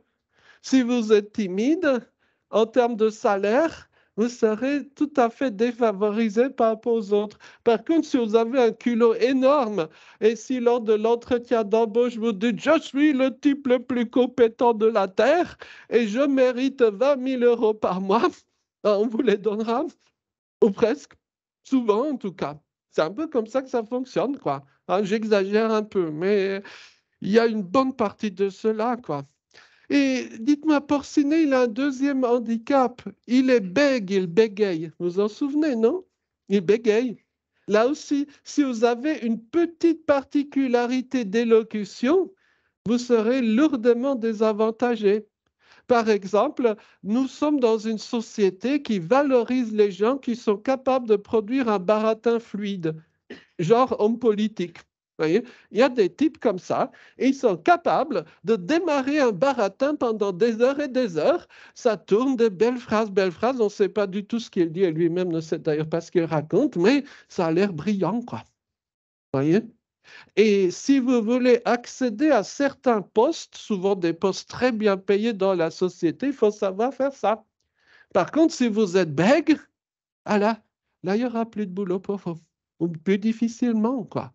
Si vous êtes timide en termes de salaire, vous serez tout à fait défavorisé par rapport aux autres. Par contre, si vous avez un culot énorme et si lors de l'entretien d'embauche, vous dites Je suis le type le plus compétent de la Terre et je mérite 20 000 euros par mois, (laughs) ben, on vous les donnera, ou presque, souvent en tout cas. C'est un peu comme ça que ça fonctionne, quoi. Hein, j'exagère un peu, mais il y a une bonne partie de cela, quoi. Et dites-moi, Porcinet, il a un deuxième handicap. Il est bègue, il bégaye. Vous vous en souvenez, non Il bégaye. Là aussi, si vous avez une petite particularité d'élocution, vous serez lourdement désavantagé. Par exemple, nous sommes dans une société qui valorise les gens qui sont capables de produire un baratin fluide, genre homme politique. Il y a des types comme ça, ils sont capables de démarrer un baratin pendant des heures et des heures. Ça tourne de belles phrases, belles phrases. On ne sait pas du tout ce qu'il dit, et lui-même ne sait d'ailleurs pas ce qu'il raconte, mais ça a l'air brillant, quoi. voyez et si vous voulez accéder à certains postes, souvent des postes très bien payés dans la société, il faut savoir faire ça. Par contre, si vous êtes bègre, là, là, il n'y aura plus de boulot pour vous, ou plus difficilement, quoi.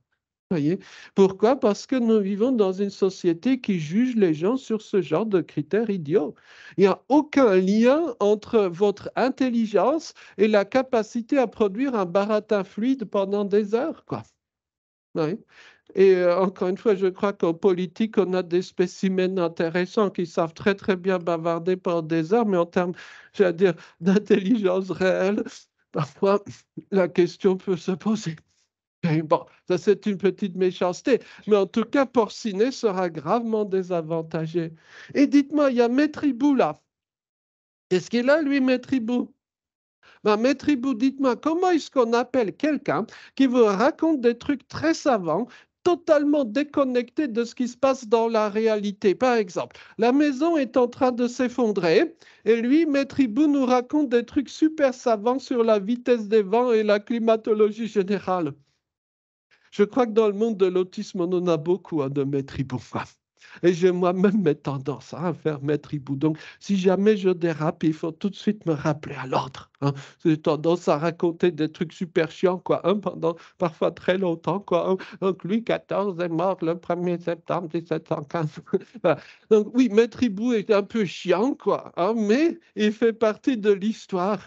Voyez Pourquoi Parce que nous vivons dans une société qui juge les gens sur ce genre de critères idiots. Il n'y a aucun lien entre votre intelligence et la capacité à produire un baratin fluide pendant des heures, quoi. Oui. Et euh, encore une fois, je crois qu'en politique, on a des spécimens intéressants qui savent très très bien bavarder pendant des heures, mais en termes, j'allais dire, d'intelligence réelle, parfois la question peut se poser. bon, ça c'est une petite méchanceté, mais en tout cas, Porcinet sera gravement désavantagé. Et dites-moi, il y a Maitribou là. Qu'est-ce qu'il a, lui, Ibou bah, maître Ibou, dites-moi, comment est-ce qu'on appelle quelqu'un qui vous raconte des trucs très savants, totalement déconnectés de ce qui se passe dans la réalité. Par exemple, la maison est en train de s'effondrer et lui, Maître Hibou, nous raconte des trucs super savants sur la vitesse des vents et la climatologie générale. Je crois que dans le monde de l'autisme, on en a beaucoup hein, de Maître Ibou. (laughs) Et j'ai moi-même mes tendances à hein, faire mes Hibou. Donc, si jamais je dérape, il faut tout de suite me rappeler à l'ordre. Hein. J'ai tendance à raconter des trucs super chiants, quoi, hein, pendant parfois très longtemps, quoi. Donc, Louis 14, est mort le 1er septembre 1715. (laughs) Donc, oui, Maître Hibou est un peu chiant, quoi, mais il fait partie de l'histoire,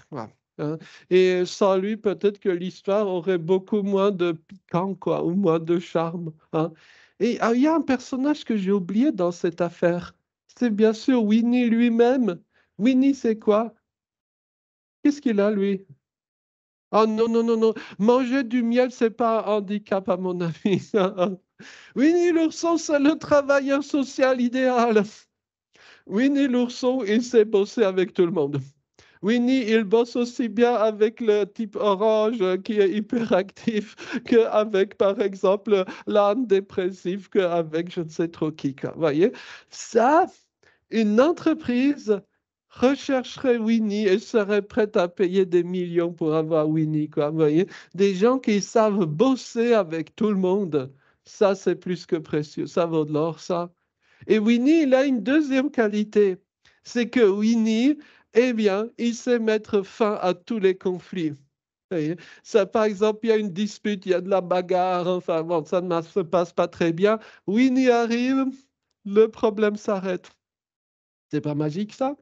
Et sans lui, peut-être que l'histoire aurait beaucoup moins de piquant, quoi, ou moins de charme. Et ah, il y a un personnage que j'ai oublié dans cette affaire. C'est bien sûr Winnie lui-même. Winnie, c'est quoi Qu'est-ce qu'il a, lui Ah non, non, non, non. Manger du miel, c'est pas un handicap, à mon avis. (laughs) Winnie l'ourson, c'est le travailleur social idéal. Winnie l'ourson, il sait bosser avec tout le monde. Winnie, il bosse aussi bien avec le type orange qui est hyperactif (laughs) qu'avec, par exemple, l'âme dépressif qu'avec je ne sais trop qui. Vous voyez Ça, une entreprise rechercherait Winnie et serait prête à payer des millions pour avoir Winnie. Quoi, vous voyez Des gens qui savent bosser avec tout le monde. Ça, c'est plus que précieux. Ça vaut de l'or, ça. Et Winnie, il a une deuxième qualité. C'est que Winnie, eh bien, il sait mettre fin à tous les conflits. Ça, par exemple, il y a une dispute, il y a de la bagarre, enfin ça ne se passe pas très bien. Winnie arrive, le problème s'arrête. C'est pas magique ça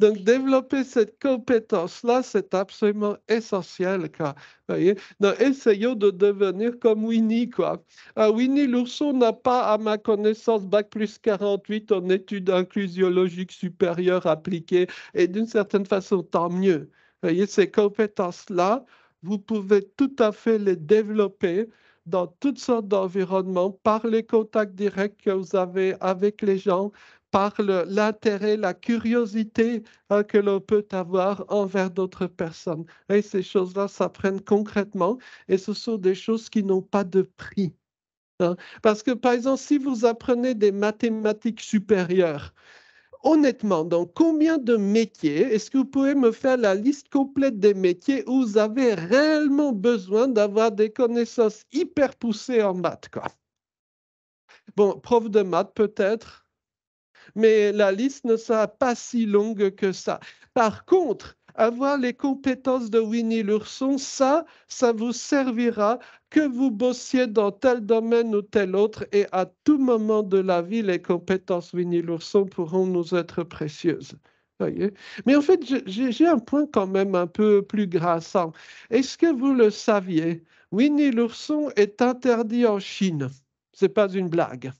donc, développer cette compétence-là, c'est absolument essentiel, quoi. Voyez Donc, essayons de devenir comme Winnie, quoi. Ah, Winnie l'ourson n'a pas, à ma connaissance, bac plus 48 en études inclusiologiques supérieures appliquées, et d'une certaine façon, tant mieux. Voyez, ces compétences-là, vous pouvez tout à fait les développer dans toutes sortes d'environnements, par les contacts directs que vous avez avec les gens, par l'intérêt, la curiosité hein, que l'on peut avoir envers d'autres personnes. Et ces choses-là s'apprennent concrètement et ce sont des choses qui n'ont pas de prix. Hein. Parce que, par exemple, si vous apprenez des mathématiques supérieures, honnêtement, dans combien de métiers, est-ce que vous pouvez me faire la liste complète des métiers où vous avez réellement besoin d'avoir des connaissances hyper poussées en maths Bon, prof de maths peut-être, mais la liste ne sera pas si longue que ça. Par contre, avoir les compétences de Winnie l'ourson, ça, ça vous servira que vous bossiez dans tel domaine ou tel autre et à tout moment de la vie, les compétences Winnie l'ourson pourront nous être précieuses. Voyez Mais en fait, j'ai un point quand même un peu plus grassant. Est-ce que vous le saviez Winnie l'ourson est interdit en Chine. n'est pas une blague.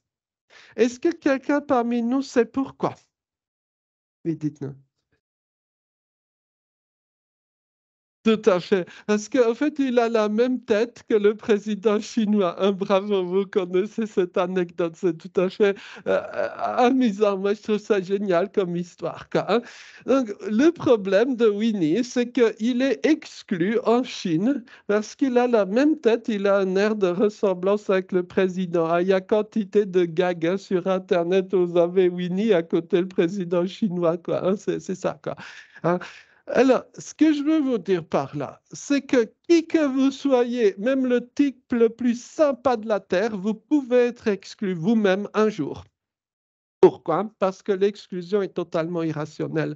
Est-ce que quelqu'un parmi nous sait pourquoi Mais dites-nous. Tout à fait. Parce qu'en fait, il a la même tête que le président chinois. Un bravo, vous connaissez cette anecdote. C'est tout à fait euh, euh, amusant. Moi, je trouve ça génial comme histoire. Hein. Donc, le problème de Winnie, c'est qu'il est exclu en Chine parce qu'il a la même tête. Il a un air de ressemblance avec le président. Ah, il y a quantité de gags hein, sur Internet. Vous avez Winnie à côté le président chinois. Hein, c'est, ça. Quoi. Alors, ce que je veux vous dire par là, c'est que qui que vous soyez, même le type le plus sympa de la Terre, vous pouvez être exclu vous-même un jour. Pourquoi Parce que l'exclusion est totalement irrationnelle.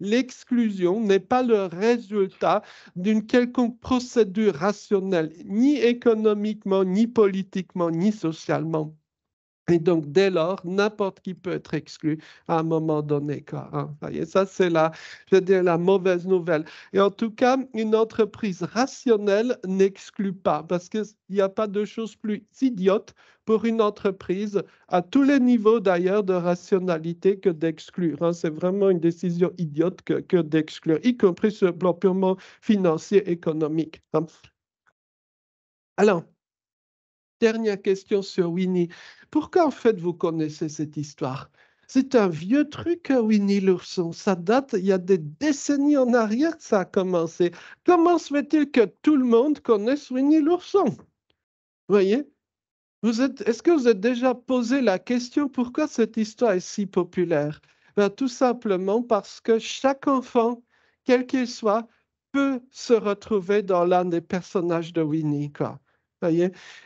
l'exclusion n'est pas le résultat d'une quelconque procédure rationnelle, ni économiquement, ni politiquement, ni socialement. Et donc, dès lors, n'importe qui peut être exclu à un moment donné. Hein. ça, c'est la, je la mauvaise nouvelle. Et en tout cas, une entreprise rationnelle n'exclut pas, parce qu'il n'y a pas de chose plus idiote pour une entreprise, à tous les niveaux d'ailleurs de rationalité, que d'exclure. Hein. C'est vraiment une décision idiote que, d'exclure, y compris sur le plan purement financier, économique. Hein. Alors, dernière question sur Winnie. Pourquoi en fait vous connaissez cette histoire C'est un vieux truc, hein, Winnie l'ourson. Ça date, il y a des décennies en arrière que ça a commencé. Comment se fait-il que tout le monde connaisse Winnie l'ourson Voyez vous êtes, est-ce que vous êtes déjà posé la question pourquoi cette histoire est si populaire ben, Tout simplement parce que chaque enfant, quel qu'il soit, peut se retrouver dans l'un des personnages de Winnie. Quoi.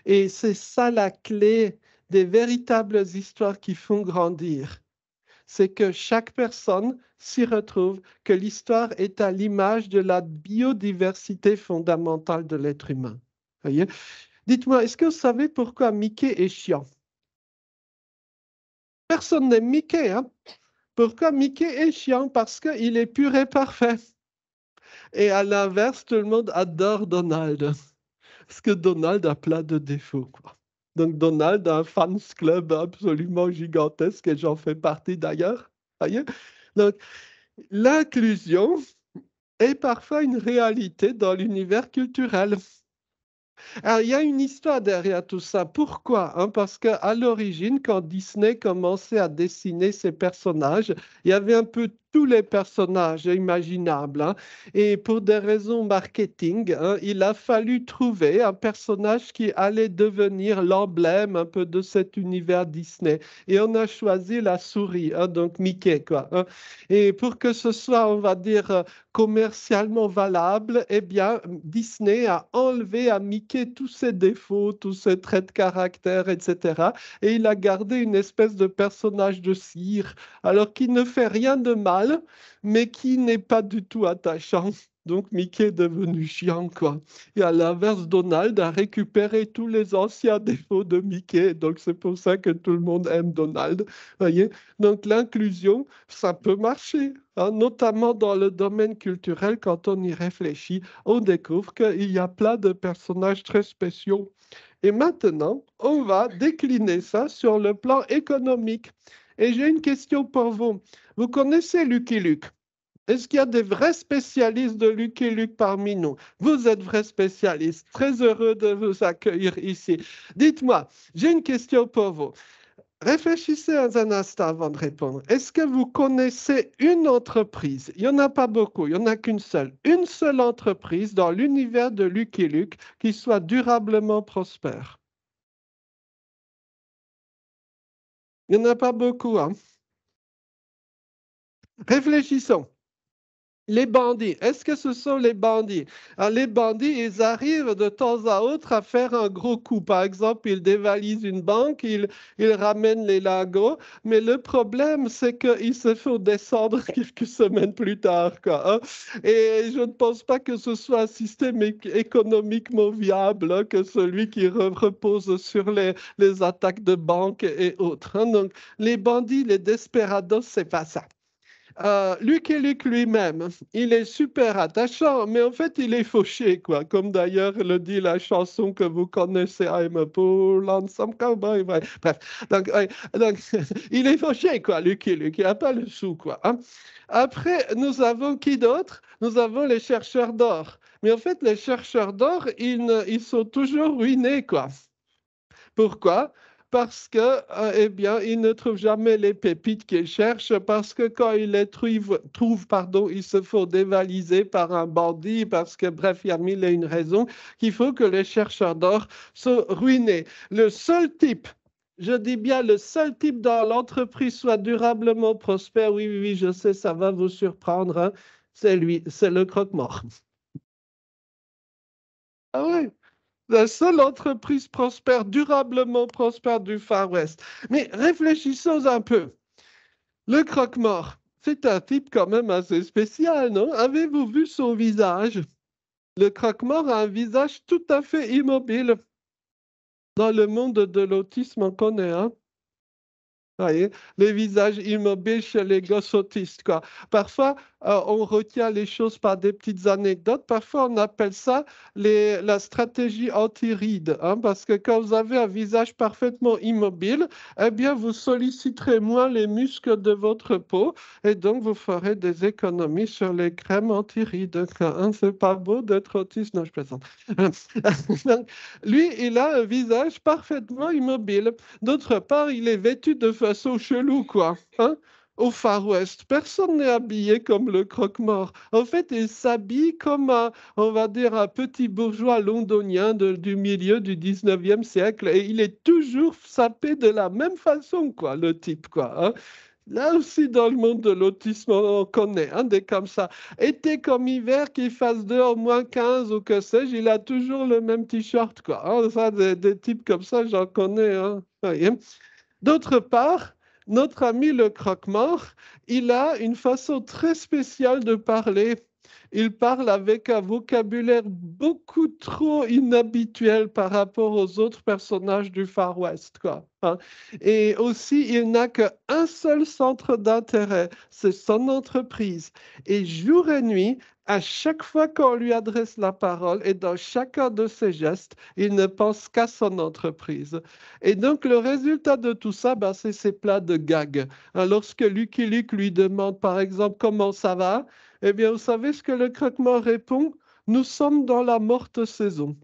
Et c'est ça la clé des véritables histoires qui font grandir. C'est que chaque personne s'y retrouve, que l'histoire est à l'image de la biodiversité fondamentale de l'être humain. Dites-moi, est-ce que vous savez pourquoi Mickey est chiant Personne n'aime Mickey. Hein. Pourquoi Mickey est chiant Parce qu'il est pur et parfait. Et à l'inverse, tout le monde adore Donald. Ce que Donald a plein de défauts. Quoi. Donc Donald a un fans club absolument gigantesque et j'en fais partie d'ailleurs. Donc l'inclusion est parfois une réalité dans l'univers culturel il y a une histoire derrière tout ça. Pourquoi hein, Parce qu'à l'origine, quand Disney commençait à dessiner ses personnages, il y avait un peu tous les personnages imaginables. Hein. Et pour des raisons marketing, hein, il a fallu trouver un personnage qui allait devenir l'emblème un peu de cet univers Disney. Et on a choisi la souris, hein, donc Mickey. Quoi, Et pour que ce soit, on va dire, euh, commercialement valable, eh bien, Disney a enlevé à Mickey tous ses défauts, tous ses traits de caractère, etc. Et il a gardé une espèce de personnage de cire, alors qu'il ne fait rien de mal, mais qui n'est pas du tout attachant. Donc Mickey est devenu chiant, quoi. Et à l'inverse, Donald a récupéré tous les anciens défauts de Mickey. Donc c'est pour ça que tout le monde aime Donald. Voyez Donc l'inclusion, ça peut marcher. Hein, notamment dans le domaine culturel, quand on y réfléchit, on découvre qu'il y a plein de personnages très spéciaux. Et maintenant, on va décliner ça sur le plan économique. Et j'ai une question pour vous. Vous connaissez Lucky Luke est-ce qu'il y a des vrais spécialistes de Lucky Luke Luc parmi nous Vous êtes vrais spécialistes. Très heureux de vous accueillir ici. Dites-moi, j'ai une question pour vous. Réfléchissez un instant avant de répondre. Est-ce que vous connaissez une entreprise Il n'y en a pas beaucoup, il n'y en a qu'une seule. Une seule entreprise dans l'univers de Lucky Luke qui soit durablement prospère. Il n'y en a pas beaucoup. Hein Réfléchissons les bandits. Est-ce que ce sont les bandits ah, Les bandits, ils arrivent de temps à autre à faire un gros coup. Par exemple, ils dévalisent une banque, ils, ils ramènent les lingots. Mais le problème, c'est qu'ils se font descendre (laughs) quelques semaines plus tard. Hein. Et je ne pense pas que ce soit un système économiquement viable hein, que celui qui repose sur les, les attaques de banques et autres. Hein. Donc, les bandits, les desperados, c'est pas ça. Euh, et Luke lui-même, il est super attachant, mais en fait, il est fauché, quoi. Comme d'ailleurs le dit la chanson que vous connaissez, I'm a poor lonesome Bref, donc, (laughs) il est fauché, quoi, Luc, Il n'a pas le sou, quoi. Hein. Après, nous avons qui d'autre Nous avons les chercheurs d'or. Mais en fait, les chercheurs d'or, ils, ils sont toujours ruinés, quoi. Pourquoi parce que, euh, eh bien, il ne trouve jamais les pépites qu'il cherche, parce que quand il les trouve, trouve pardon, il se font dévaliser par un bandit, parce que, bref, il y a mille une raison qu'il faut que les chercheurs d'or soient ruinés. Le seul type je dis bien le seul type dans l'entreprise soit durablement prospère. Oui, oui, oui, je sais, ça va vous surprendre. Hein, c'est lui, c'est le croque-mort. Ah oui la seule entreprise prospère, durablement prospère du Far West. Mais réfléchissons un peu. Le croque-mort, c'est un type quand même assez spécial, non Avez-vous vu son visage Le croque-mort a un visage tout à fait immobile. Dans le monde de l'autisme, on connaît, hein Voyez, les visages immobiles chez les gosses autistes, quoi. Parfois, euh, on retient les choses par des petites anecdotes. Parfois, on appelle ça la stratégie anti-ride, hein, parce que quand vous avez un visage parfaitement immobile, eh bien, vous solliciterez moins les muscles de votre peau et donc vous ferez des économies sur les crèmes anti-rides. Hein, c'est pas beau d'être autiste, non, je plaisante. (laughs) lui, il a un visage parfaitement immobile. D'autre part, il est vêtu de façon chelou, quoi. Hein. Au Far West, personne n'est habillé comme le croque-mort. En fait, il s'habille comme un, on va dire, un petit bourgeois londonien du milieu du 19e siècle et il est toujours sapé de la même façon, quoi, le type, quoi. Hein. Là aussi, dans le monde de l'autisme, on connaît des comme ça. Été comme hiver, qu'il fasse dehors moins 15 ou que sais-je, il a toujours le même t-shirt, quoi. Hein. Ça, des, types comme ça, j'en connais. Hein. D'autre part, notre ami le croque-mort, il a une façon très spéciale de parler. Il parle avec un vocabulaire beaucoup trop inhabituel par rapport aux autres personnages du Far West. Quoi. Hein. Et aussi, il n'a qu'un seul centre d'intérêt, c'est son entreprise. Et jour et nuit, à chaque fois qu'on lui adresse la parole et dans chacun de ses gestes, il ne pense qu'à son entreprise. Et donc, le résultat de tout ça, ben, c'est ces plats de gags. Hein, lorsque Lucky Luke lui demande, par exemple, comment ça va, eh bien, vous savez ce que le croquement répond Nous sommes dans la morte saison.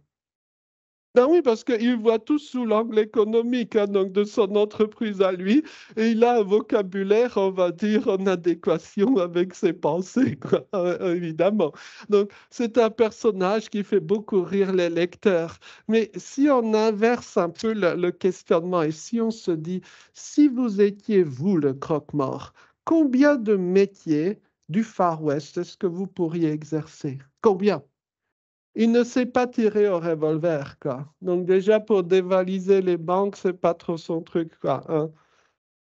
Ben oui, parce qu'il voit tout sous l'angle économique hein, donc de son entreprise à lui, et il a un vocabulaire, on va dire, en adéquation avec ses pensées, (laughs) euh, évidemment. Donc c'est un personnage qui fait beaucoup rire les lecteurs. Mais si on inverse un peu le questionnement et si on se dit, si vous étiez vous le croque-mort, combien de métiers du Far West est-ce que vous pourriez exercer Combien il ne sait pas tirer au revolver, quoi. Donc déjà, pour dévaliser les banques, c'est pas trop son truc, quoi.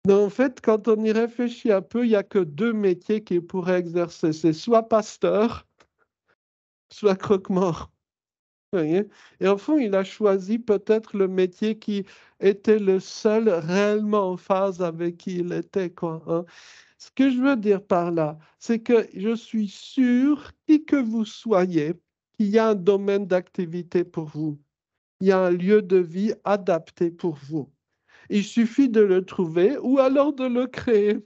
Donc, hein. en fait, quand on y réfléchit un peu, il y a que deux métiers qu'il pourrait exercer. C'est soit pasteur, (laughs) soit croque-mort. Et en fond, il a choisi peut-être le métier qui était le seul réellement en phase avec qui il était. Quoi, hein. Ce que je veux dire par là, c'est que je suis sûr, qui que vous soyez, il y a un domaine d'activité pour vous. Il y a un lieu de vie adapté pour vous. Il suffit de le trouver ou alors de le créer.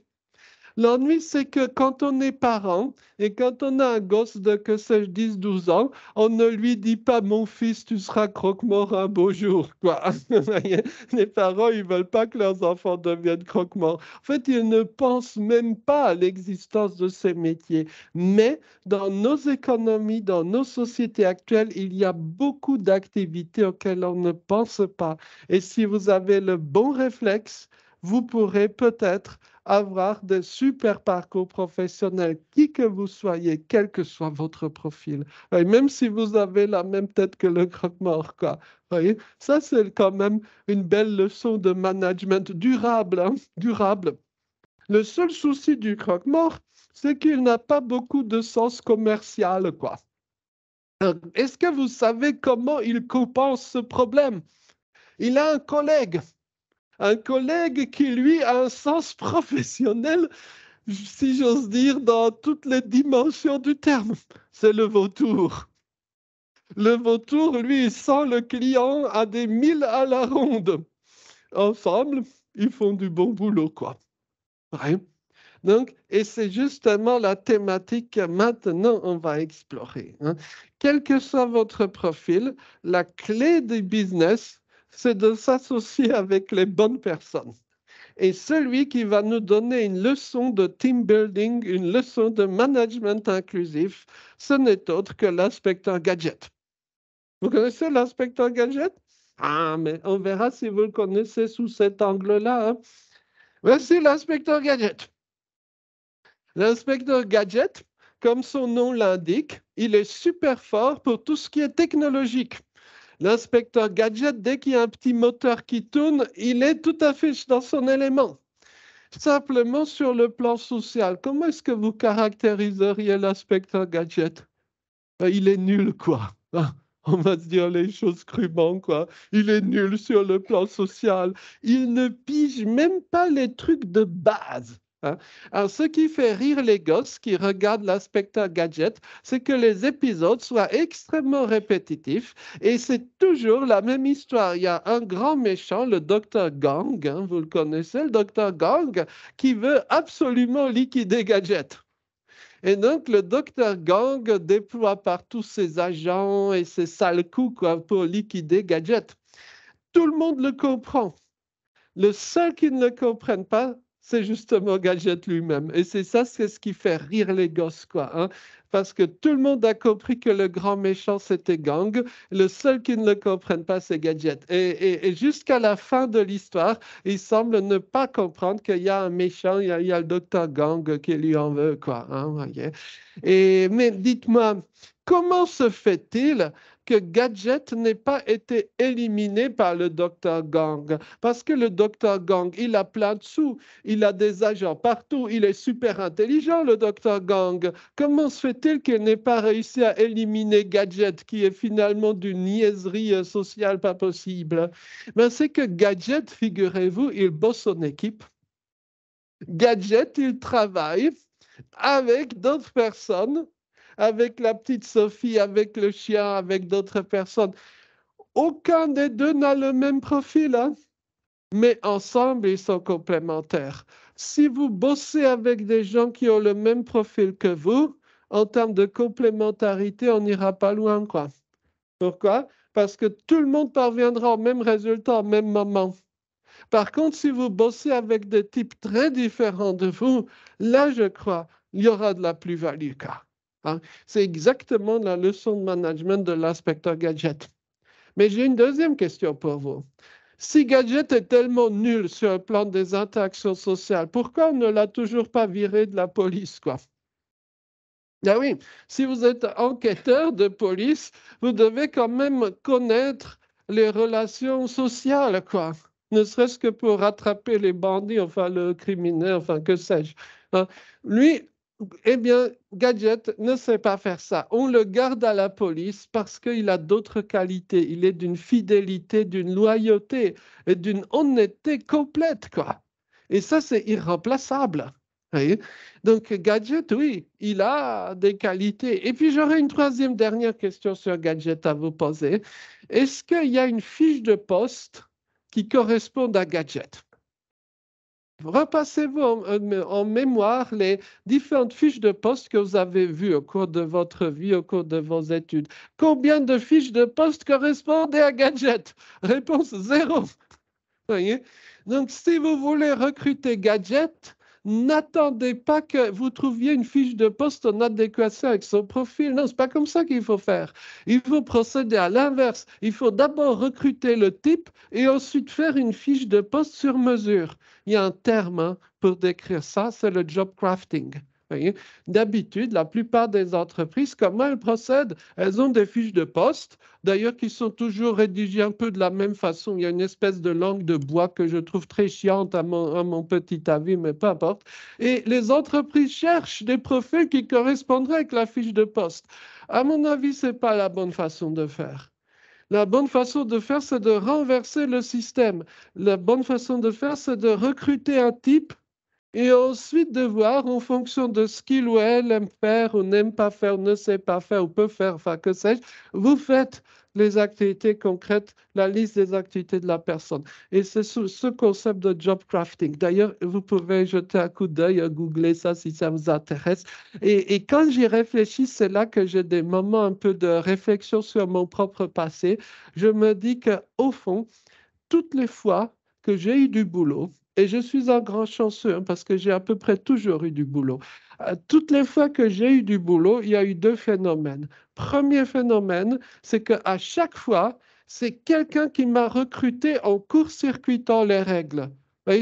L'ennui, c'est que quand on est parent et quand on a un gosse de, que sais-je, 10, 12 ans, on ne lui dit pas, mon fils, tu seras croque-mort un beau jour. Quoi. (laughs) Les parents, ils veulent pas que leurs enfants deviennent croque-morts. En fait, ils ne pensent même pas à l'existence de ces métiers. Mais dans nos économies, dans nos sociétés actuelles, il y a beaucoup d'activités auxquelles on ne pense pas. Et si vous avez le bon réflexe, vous pourrez peut-être avoir des super parcours professionnels, qui que vous soyez, quel que soit votre profil. même si vous avez la même tête que le croque-mort, quoi. Voyez ça, c'est quand même une belle leçon de management durable, hein, durable. Le seul souci du croque-mort, c'est qu'il n'a pas beaucoup de sens commercial, quoi. Euh, est-ce que vous savez comment il compense ce problème Il a un collègue un collègue qui, lui, a un sens professionnel, si j'ose dire, dans toutes les dimensions du terme. C'est le vautour. Le vautour, lui, sent le client à des milles à la ronde. Ensemble, ils font du bon boulot, quoi. Hein? Donc, et c'est justement la thématique que maintenant on va explorer. Hein. Quel que soit votre profil, la clé du business, c'est de s'associer avec les bonnes personnes. Et celui qui va nous donner une leçon de team building, une leçon de management inclusif, ce n'est autre que l'inspecteur Gadget. Vous connaissez l'inspecteur Gadget Ah, mais on verra si vous le connaissez sous cet angle-là. Hein. Voici l'inspecteur Gadget. L'inspecteur Gadget, comme son nom l'indique, il est super fort pour tout ce qui est technologique. L'inspecteur Gadget, dès qu'il y a un petit moteur qui tourne, il est tout à fait dans son élément. Simplement sur le plan social, comment est-ce que vous caractériseriez l'inspecteur Gadget euh, Il est nul, quoi. Ah, on va se dire les choses crûment, quoi. Il est nul sur le plan social. Il ne pige même pas les trucs de base. Hein. Alors, ce qui fait rire les gosses qui regardent l'inspecteur Gadget, c'est que les épisodes soient extrêmement répétitifs et c'est toujours la même histoire. Il y a un grand méchant, le docteur Gang, hein, vous le connaissez, le docteur Gang, qui veut absolument liquider Gadget. Et donc, le docteur Gang déploie par tous ses agents et ses sales coups pour liquider Gadget. Tout le monde le comprend. Le seul qui ne le comprenne pas, c'est justement Gadget lui-même. Et c'est ça, c'est ce qui fait rire les gosses, quoi. Hein. parce que tout le monde a compris que le grand méchant, c'était Gang. Le seul qui ne le comprenne pas, c'est Gadget. Et, jusqu'à la fin de l'histoire, il semble ne pas comprendre qu'il y a un méchant, il y a, le docteur Gang qui lui en veut, quoi. Hein, et, mais dites-moi, comment se fait-il que Gadget n'ait pas été éliminé par le Dr Gang. Parce que le Dr Gang, il a plein de sous, il a des agents partout, il est super intelligent, le Dr Gang. Comment se fait-il qu'il n'ait pas réussi à éliminer Gadget, qui est finalement d'une niaiserie euh, sociale pas possible Mais ben, C'est que Gadget, figurez-vous, il bosse en équipe. Gadget, il travaille avec d'autres personnes avec la petite Sophie, avec le chien, avec d'autres personnes. Aucun des deux n'a le même profil, hein. mais ensemble, ils sont complémentaires. Si vous bossez avec des gens qui ont le même profil que vous, en termes de complémentarité, on n'ira pas loin. Quoi. Pourquoi Parce que tout le monde parviendra au même résultat au même moment. Par contre, si vous bossez avec des types très différents de vous, là, je crois, il y aura de la plus-value. Quoi. Hein. C'est exactement la leçon de management de l'inspecteur Gadget. Mais j'ai une deuxième question pour vous. Si Gadget est tellement nul sur le plan des interactions sociales, pourquoi on ne l'a toujours pas viré de la police, quoi? Ben oui, si vous êtes enquêteur de police, vous devez quand même connaître les relations sociales, quoi. Ne serait-ce que pour rattraper les bandits, enfin le criminel, enfin que sais-je. Hein. Lui, eh bien, Gadget ne sait pas faire ça. On le garde à la police parce qu'il a d'autres qualités. Il est d'une fidélité, d'une loyauté et d'une honnêteté complète, quoi. Et ça, c'est irremplaçable. Donc, Gadget, oui, il a des qualités. Et puis, j'aurais une troisième, dernière question sur Gadget à vous poser. Est-ce qu'il y a une fiche de poste qui correspond à Gadget Repassez-vous euh, en, mémoire les différentes fiches de poste que vous avez vues au cours de votre vie, au cours de vos études. Combien de fiches de poste correspondaient à Gadget Réponse zéro. Voyez Donc, si vous voulez recruter Gadget, N'attendez pas que vous trouviez une fiche de poste en adéquation avec son profil. Non, c'est pas comme ça qu'il faut faire. Il faut procéder à l'inverse. Il faut d'abord recruter le type et ensuite faire une fiche de poste sur mesure. Il y a un terme hein, pour décrire ça, c'est le job crafting. D'habitude, la plupart des entreprises, comment elles procèdent Elles ont des fiches de poste, d'ailleurs, qui sont toujours rédigées un peu de la même façon. Il y a une espèce de langue de bois que je trouve très chiante à mon, petit avis, mais peu importe. Et les entreprises cherchent des profils qui correspondraient avec la fiche de poste. À mon avis, ce n'est pas la bonne façon de faire. La bonne façon de faire, c'est de renverser le système. La bonne façon de faire, c'est de recruter un type et ensuite de voir en fonction de ce qu'il ou elle aime faire ou n'aime pas faire, ne sait pas faire ou peut faire, enfin que sais-je, vous faites les activités concrètes, la liste des activités de la personne. Et c'est ce concept de job crafting. D'ailleurs, vous pouvez jeter un coup d'œil, hein, googler ça si ça vous intéresse. Et, quand j'y réfléchis, c'est là que j'ai des moments un peu de réflexion sur mon propre passé. Je me dis que au fond, toutes les fois que j'ai eu du boulot, et je suis un grand chanceux parce que j'ai à peu près toujours eu du boulot. Euh, toutes les fois que j'ai eu du boulot, il y a eu deux phénomènes. Premier phénomène, c'est qu'à chaque fois, c'est quelqu'un qui m'a recruté en court-circuitant les règles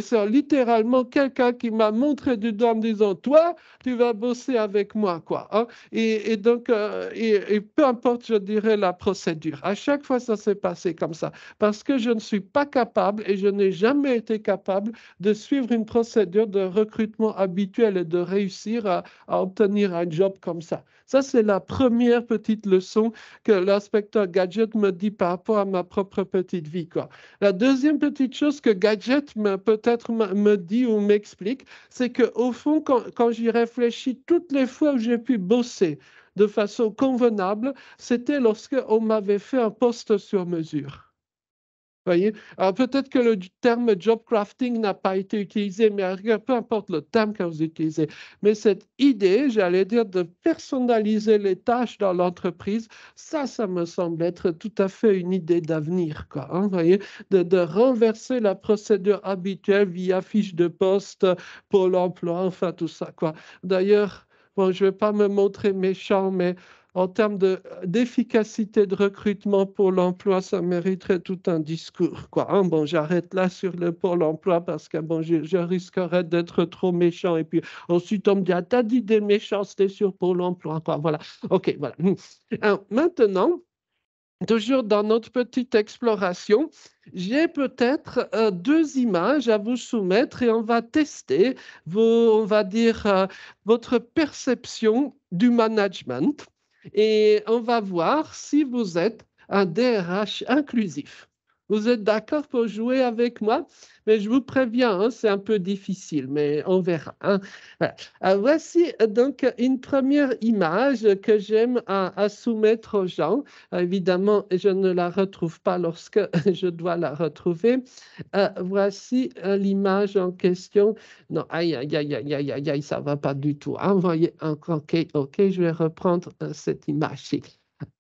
c'est littéralement quelqu'un qui m'a montré du doigt en me disant Toi, tu vas bosser avec moi. quoi. Hein. Et, donc, euh, peu importe, je dirais, la procédure. À chaque fois, ça s'est passé comme ça. Parce que je ne suis pas capable et je n'ai jamais été capable de suivre une procédure de recrutement habituelle et de réussir à obtenir un job comme ça. Ça, c'est la première petite leçon que l'inspecteur Gadget me dit par rapport à ma propre petite vie. Quoi. La deuxième petite chose que Gadget peut-être me dit ou m'explique, c'est qu'au fond, quand, quand j'y réfléchis, toutes les fois où j'ai pu bosser de façon convenable, c'était lorsque on m'avait fait un poste sur mesure voyez? Alors peut-être que le terme job crafting n'a pas été utilisé, mais peu importe le terme que vous utilisez. Mais cette idée, j'allais dire, de personnaliser les tâches dans l'entreprise, ça, ça me semble être tout à fait une idée d'avenir, quoi. Hein, voyez? De, de, renverser la procédure habituelle via fiche de poste, Pôle emploi, enfin tout ça, quoi. D'ailleurs, bon, je ne vais pas me montrer méchant, mais en termes d'efficacité de, recrutement pour l'emploi, ça mériterait tout un discours. Quoi. Hein, bon, j'arrête là sur le pôle emploi parce que bon, je, risquerais d'être trop méchant. Et puis ensuite, on me dit, ah, t'as dit des c'était sur pôle emploi. Quoi. Voilà. OK, voilà. Hum. maintenant, toujours dans notre petite exploration, j'ai peut-être euh, deux images à vous soumettre et on va tester, vos, on va dire, euh, votre perception du management et on va voir si vous êtes un DRH inclusif. Vous êtes d'accord pour jouer avec moi Mais je vous préviens, hein, c'est un peu difficile, mais on verra. Hein. Euh, voici euh, donc une première image que j'aime à, soumettre aux gens. Euh, évidemment, je ne la retrouve pas lorsque (laughs) je dois la retrouver. voici l'image en question. Non, aïe, aïe, aïe, aïe, aïe, ça ne va pas du tout. Envoyez un encore. OK, je vais reprendre cette image. -ci.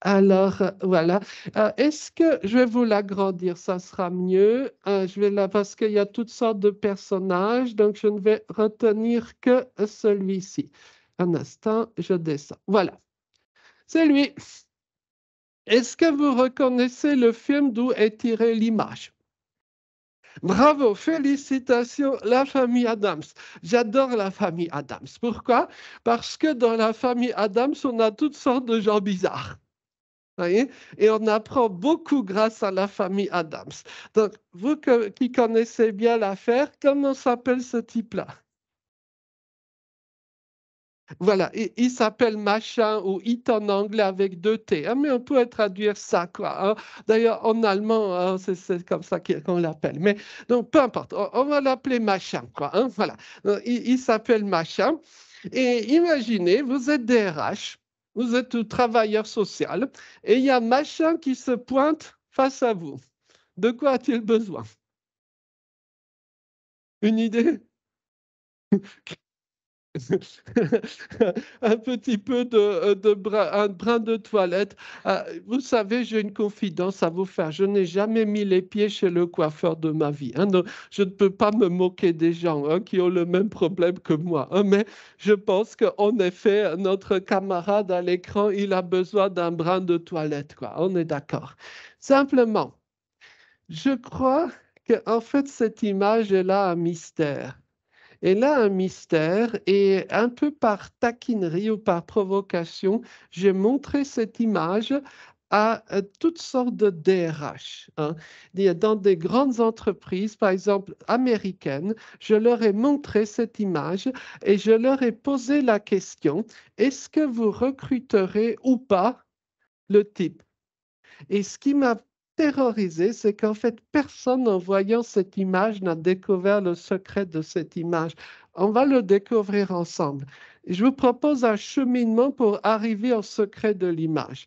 Alors, euh, voilà. Euh, est-ce que je vais vous l'agrandir? Ça sera mieux. Euh, je vais là parce qu'il y a toutes sortes de personnages, donc je ne vais retenir que celui-ci. Un instant, je descends. Voilà. C'est lui. Est-ce que vous reconnaissez le film d'où est tirée l'image? Bravo, félicitations, la famille Adams. J'adore la famille Adams. Pourquoi Parce que dans la famille Adams, on a toutes sortes de gens bizarres et on apprend beaucoup grâce à la famille Adams. Donc, vous qui connaissez bien l'affaire, comment s'appelle ce type-là Voilà, il, s'appelle machin ou it en anglais avec deux T, hein, mais on pourrait traduire ça, quoi. Hein. D'ailleurs, en allemand, hein, c'est comme ça qu'on l'appelle. Mais donc, peu importe, on, va l'appeler machin, quoi. Voilà, il, il s'appelle machin. Et imaginez, vous êtes DRH vous êtes travailleur social et il y a machin qui se pointe face à vous. De quoi a-t-il besoin Une idée (laughs) un petit peu de, euh, brin, de toilette. Ah, vous savez, j'ai une confidence à vous faire. Je n'ai jamais mis les pieds chez le coiffeur de ma vie. Hein. je ne peux pas me moquer des gens hein, qui ont le même problème que moi. Hein. Mais je pense qu'en effet, notre camarade à l'écran, il a besoin d'un brin de toilette. On est d'accord. Simplement, je crois qu'en fait, cette image est là un mystère et là, un mystère, et un peu par taquinerie ou par provocation, j'ai montré cette image à euh, toutes sortes de DRH. Hein. Dans des grandes entreprises, par exemple américaines, je leur ai montré cette image et je leur ai posé la question, est-ce que vous recruterez ou pas le type et ce qui m'a terrorisé, c'est qu'en fait, personne en voyant cette image n'a découvert le secret de cette image. On va le découvrir ensemble. je vous propose un cheminement pour arriver au secret de l'image.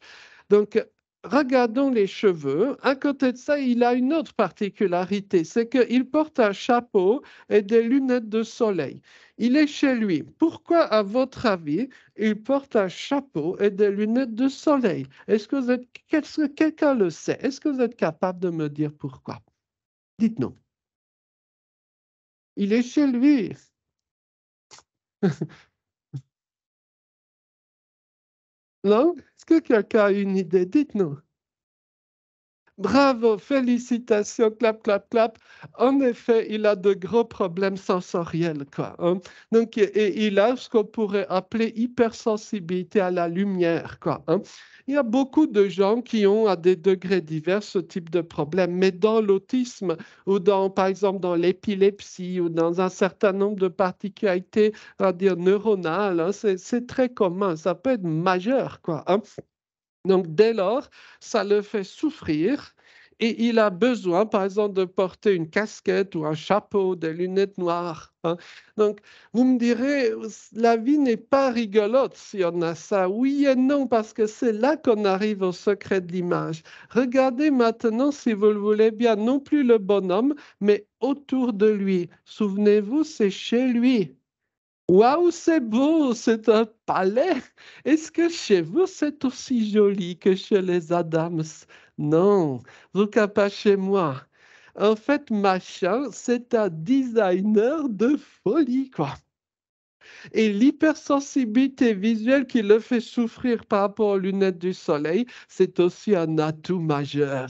Donc, regardons les cheveux. À côté de ça, il a une autre particularité, c'est qu'il porte un chapeau et des lunettes de soleil. Il est chez lui. Pourquoi, à votre avis, il porte un chapeau et des lunettes de soleil Est-ce que, quelqu'un le sait Est-ce que vous êtes capable de me dire pourquoi Dites-nous. Il est chez lui. (laughs) non que quelqu'un a une idée Dites-nous. Bravo, félicitations, clap, clap, clap. En effet, il a de gros problèmes sensoriels. Quoi, hein. Donc, et il a ce qu'on pourrait appeler hypersensibilité à la lumière. Quoi, hein. Il y a beaucoup de gens qui ont à des degrés divers ce type de problème, mais dans l'autisme ou dans, par exemple, dans l'épilepsie ou dans un certain nombre de particularités, on va dire neuronales, hein, c'est très commun. Ça peut être majeur, quoi. Donc dès lors, ça le fait souffrir et il a besoin, par exemple, de porter une casquette ou un chapeau, des lunettes noires. Hein. Donc, vous me direz, la vie n'est pas rigolote si on a ça. Oui et non, parce que c'est là qu'on arrive au secret de l'image. Regardez maintenant, si vous le voulez bien, non plus le bonhomme, mais autour de lui. Souvenez-vous, c'est chez lui Waouh, c'est beau, c'est un palais. Est-ce que chez vous c'est aussi joli que chez les Adams Non, en pas chez moi. En fait, machin, c'est un designer de folie, quoi. Et l'hypersensibilité visuelle qui le fait souffrir par rapport aux lunettes du soleil, c'est aussi un atout majeur.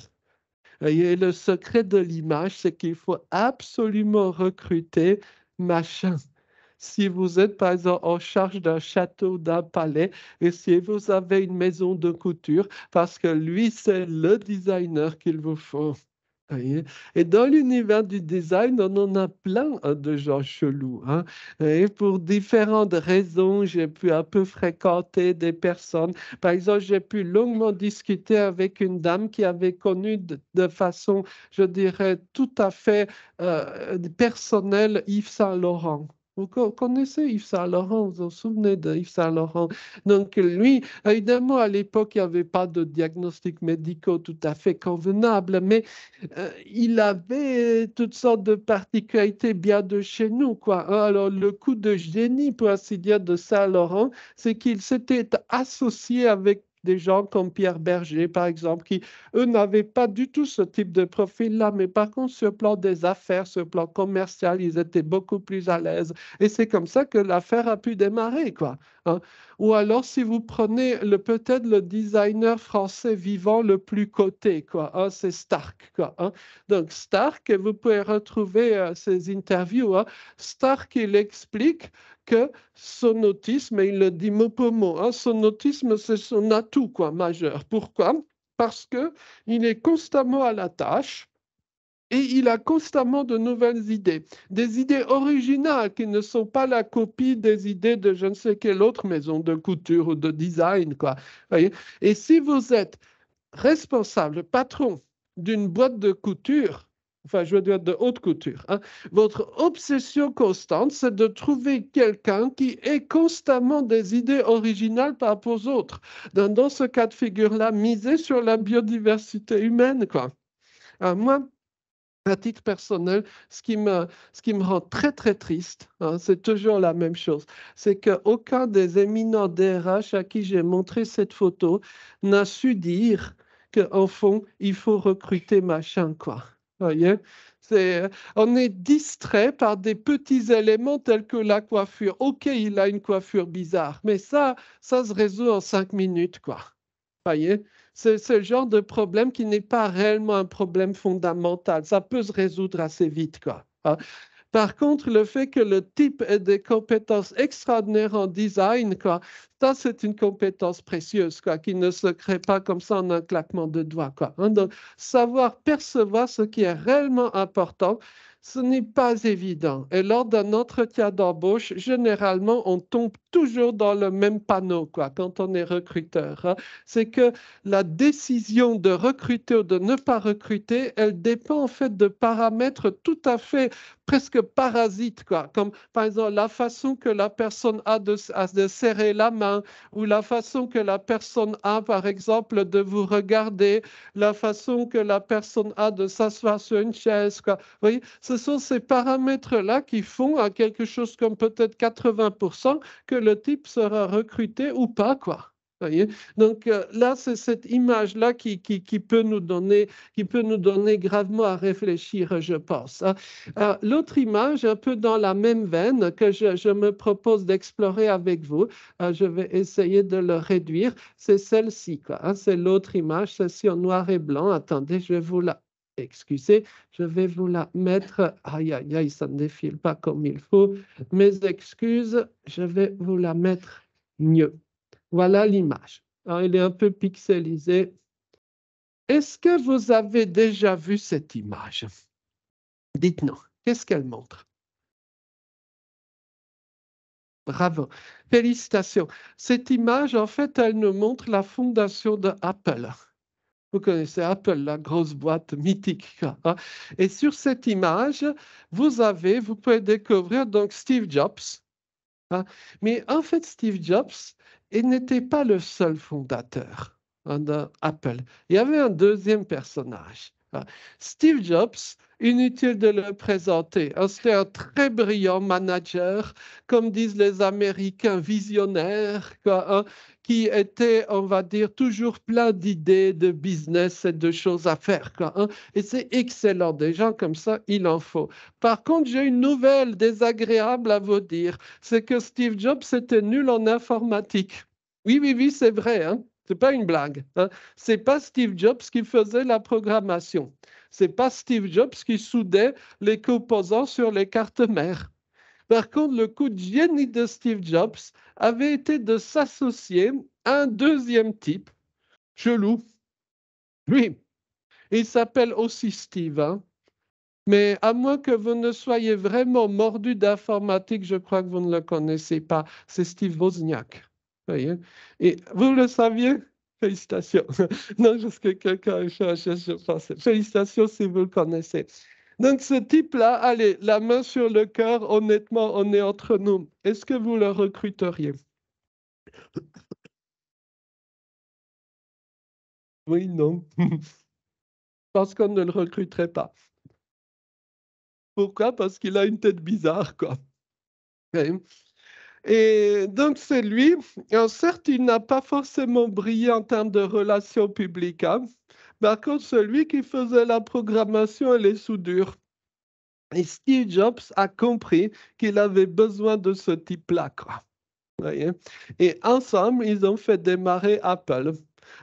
Et le secret de l'image, c'est qu'il faut absolument recruter machin si vous êtes par exemple en charge d'un château, d'un palais, et si vous avez une maison de couture, parce que lui, c'est le designer qu'il vous faut. Et dans l'univers du design, on en a plein hein, de gens chelous. Hein. Et pour différentes raisons, j'ai pu un peu fréquenter des personnes. Par exemple, j'ai pu longuement discuter avec une dame qui avait connu de, façon, je dirais, tout à fait euh, personnelle Yves Saint-Laurent. Vous connaissez Yves Saint Laurent, vous vous souvenez de Yves Saint Laurent. Donc lui, évidemment, à l'époque, il n'y avait pas de diagnostic médical tout à fait convenable, mais euh, il avait toutes sortes de particularités bien de chez nous. Quoi. Alors le coup de génie, pour ainsi dire, de Saint Laurent, c'est qu'il s'était associé avec des gens comme Pierre Berger, par exemple, qui, eux, n'avaient pas du tout ce type de profil-là, mais par contre, sur le plan des affaires, sur le plan commercial, ils étaient beaucoup plus à l'aise. Et c'est comme ça que l'affaire a pu démarrer, quoi. Hein. Ou alors, si vous prenez le, peut-être le designer français vivant le plus coté, quoi, hein, c'est Stark, quoi. Hein. Donc, Stark, vous pouvez retrouver ces euh, ses interviews, Stark, il explique que son autisme, et il le dit mot pour mot, hein, son autisme, c'est son atout quoi, majeur. Pourquoi Parce qu'il est constamment à la tâche et il a constamment de nouvelles idées, des idées originales qui ne sont pas la copie des idées de je ne sais quelle autre maison de couture ou de design. Quoi. et si vous êtes responsable, patron d'une boîte de couture, enfin je veux dire de haute couture. Hein. Votre obsession constante, c'est de trouver quelqu'un qui ait constamment des idées originales par rapport aux autres. Dans, ce cas de figure-là, miser sur la biodiversité humaine, quoi. moi, à titre personnel, ce qui me, ce qui me rend très, très triste, hein, c'est toujours la même chose. C'est qu'aucun des éminents DRH à qui j'ai montré cette photo n'a su dire en fond, il faut recruter machin, quoi. Voyez euh, on est distrait par des petits éléments tels que la coiffure. Ok, il a une coiffure bizarre, mais ça, ça se résout en cinq minutes, quoi. Voyez, c'est ce genre de problème qui n'est pas réellement un problème fondamental. Ça peut se résoudre assez vite, quoi. Hein. Par contre, le fait que le type ait des compétences extraordinaires en design, quoi, ça, c'est une compétence précieuse, quoi, qui ne se crée pas comme ça en un claquement de doigts, quoi. Hein. savoir percevoir ce qui est réellement important, ce n'est pas évident. Et lors d'un entretien d'embauche, généralement, on tombe toujours dans le même panneau, quoi, quand on est recruteur. Hein. C'est que la décision de recruter ou de ne pas recruter, elle dépend en fait de paramètres tout à fait presque parasite, quoi. Comme par exemple la façon que la personne a de, de serrer la main, ou la façon que la personne a, par exemple, de vous regarder, la façon que la personne a de s'asseoir sur une chaise, quoi. voyez, ce sont ces paramètres-là qui font à hein, quelque chose comme peut-être 80% que le type sera recruté ou pas, quoi. Donc euh, là, c'est cette image-là qui, qui, peut nous donner, qui peut nous donner gravement à réfléchir, je pense. Hein. Euh, l'autre image, un peu dans la même veine, que je, me propose d'explorer avec vous, euh, je vais essayer de le réduire, c'est celle-ci. Hein. c'est l'autre image, celle-ci en noir et blanc. Attendez, je vais vous la... Excusez, je vais vous la mettre. Aïe, aïe, aïe, ça ne défile pas comme il faut. Mes excuses, je vais vous la mettre mieux. Voilà l'image. Elle ah, est un peu pixelisée. Est-ce que vous avez déjà vu cette image Dites-nous, qu'est-ce qu'elle montre Bravo, félicitations. Cette image, en fait, elle nous montre la fondation d'Apple. Vous connaissez Apple, la grosse boîte mythique. Hein? Et sur cette image, vous avez, vous pouvez découvrir donc Steve Jobs. Hein? Mais en fait, Steve Jobs, il n'était pas le seul fondateur hein, d'Apple. Il y avait un deuxième personnage. Hein. Steve Jobs, inutile de le présenter, hein. c'était un très brillant manager, comme disent les Américains, visionnaire qui était, on va dire, toujours plein d'idées de business et de choses à faire. Hein. Et c'est excellent. Des gens comme ça, il en faut. Par contre, j'ai une nouvelle désagréable à vous dire. C'est que Steve Jobs était nul en informatique. Oui, oui, oui, c'est vrai. Hein. C'est pas une blague. Hein. C'est pas Steve Jobs qui faisait la programmation. C'est pas Steve Jobs qui soudait les composants sur les cartes mères. Par contre, le coup de génie de Steve Jobs avait été de s'associer à un deuxième type, chelou. Lui, il s'appelle aussi Steve. Hein. Mais à moins que vous ne soyez vraiment mordu d'informatique, je crois que vous ne le connaissez pas. C'est Steve Wozniak. Et vous le saviez Félicitations. (laughs) non, juste que quelqu'un cherche, je pensais. Félicitations si vous le connaissez. Donc ce type-là, allez, la main sur le cœur, honnêtement, on est entre nous. Est-ce que vous le recruteriez Oui, non. (laughs) Parce qu'on ne le recruterait pas. Pourquoi Parce qu'il a une tête bizarre, quoi. Et donc, c'est lui. certes, il n'a pas forcément brillé en termes de relations publiques, hein. Par contre, celui qui faisait la programmation et les soudures, et Steve Jobs a compris qu'il avait besoin de ce type-là. Et ensemble, ils ont fait démarrer Apple.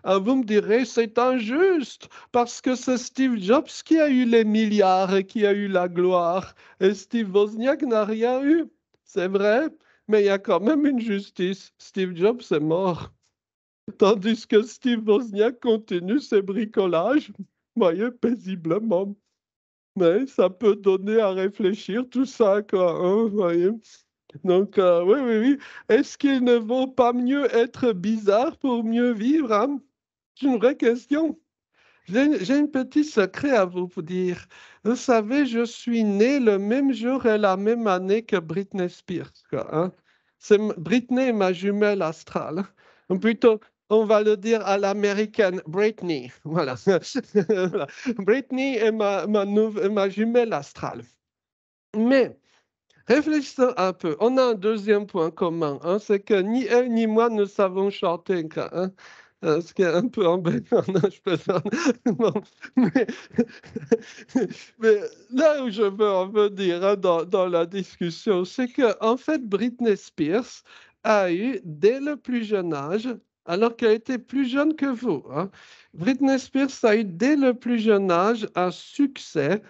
Ah, vous me direz, c'est injuste, parce que c'est Steve Jobs qui a eu les milliards et qui a eu la gloire, et Steve Wozniak n'a rien eu. C'est vrai, mais il y a quand même une justice. Steve Jobs est mort tandis que Steve Wozniak continue ses bricolages, voyez, paisiblement. Mais ça peut donner à réfléchir tout ça, quoi, hein, voyez. Donc, euh, oui, oui, oui. Est-ce qu'il ne vaut pas mieux être bizarre pour mieux vivre hein? C'est une vraie question. J'ai un petit secret à vous dire. Vous savez, je suis né le même jour et la même année que Britney Spears. Quoi, hein. Britney est ma jumelle astrale. Ou plutôt, on va le dire à l'américaine, Britney. Voilà. (laughs) Britney est ma, jumelle astrale. Mais Réfléchissons un peu. On a un deuxième point commun, hein, c'est que ni elle ni moi ne savons chanter. Hein, euh, ce qui est un peu embêtant, (laughs) (laughs) mais, là où je veux dire hein, dans, la discussion, c'est que en fait, Britney Spears a eu, dès le plus jeune âge, alors qu'elle était plus jeune que vous. Hein. Britney Spears a eu dès le plus jeune âge un succès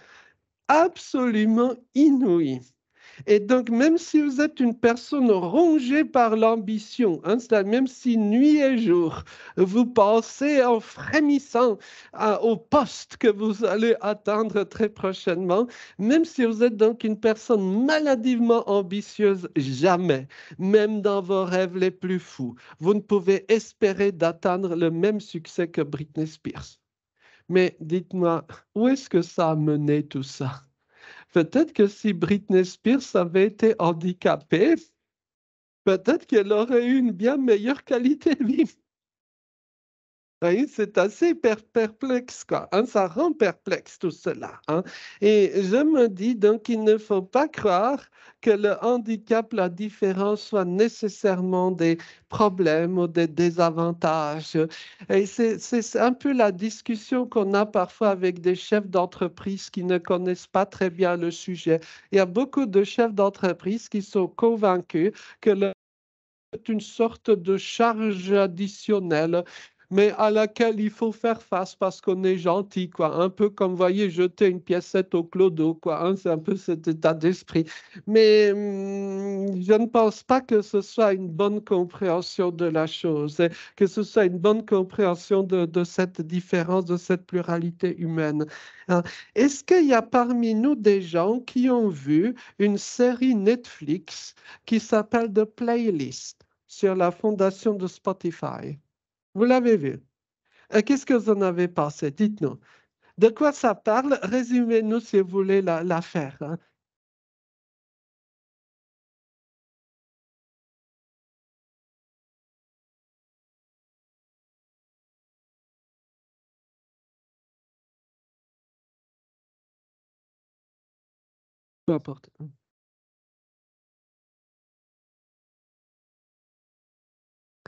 absolument inouï. Et donc, même si vous êtes une personne rongée par l'ambition, hein, même si nuit et jour, vous pensez en frémissant au poste que vous allez atteindre très prochainement, même si vous êtes donc une personne maladivement ambitieuse, jamais, même dans vos rêves les plus fous, vous ne pouvez espérer d'atteindre le même succès que Britney Spears. Mais dites-moi, où est-ce que ça a mené tout ça Peut-être que si Britney Spears avait été handicapée, peut-être qu'elle aurait eu une bien meilleure qualité de vie. Ben, c'est assez perplexe, quoi. Hein, ça rend perplexe tout cela. Hein. Et je me dis donc qu'il ne faut pas croire que le handicap, la différence, soit nécessairement des problèmes ou des désavantages. Et c'est un peu la discussion qu'on a parfois avec des chefs d'entreprise qui ne connaissent pas très bien le sujet. Il y a beaucoup de chefs d'entreprise qui sont convaincus que le c'est une sorte de charge additionnelle mais à laquelle il faut faire face parce qu'on est gentil, quoi. Un peu comme, voyez, jeter une piécette au clodo, quoi. Hein, c'est un peu cet état d'esprit. Mais hum, je ne pense pas que ce soit une bonne compréhension de la chose, que ce soit une bonne compréhension de, cette différence, de cette pluralité humaine. Hein, est-ce qu'il y a parmi nous des gens qui ont vu une série Netflix qui s'appelle The Playlist sur la fondation de Spotify vous l'avez vu. Euh, qu'est-ce que vous en avez pensé Dites-nous. De quoi ça parle Résumez-nous si vous voulez l'affaire. La, hein. Peu importe.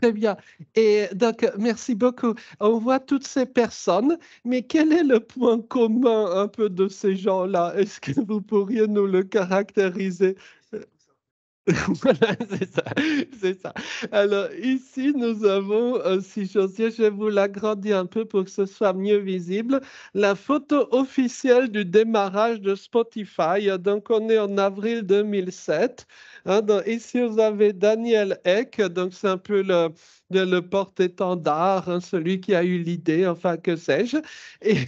très bien. Et donc, merci beaucoup. On voit toutes ces personnes, mais quel est le point commun un peu de ces gens-là Est-ce que vous pourriez nous le caractériser (laughs) voilà, c'est ça, c'est ça. Alors ici, nous avons, euh, si j'ose dire, je vais vous l'agrandir un peu pour que ce soit mieux visible, la photo officielle du démarrage de Spotify. Donc, on est en avril 2007. Hein, donc, ici, vous avez Daniel Eck, donc c'est un peu le, le porte-étendard, hein, celui qui a eu l'idée, enfin que sais-je. Et,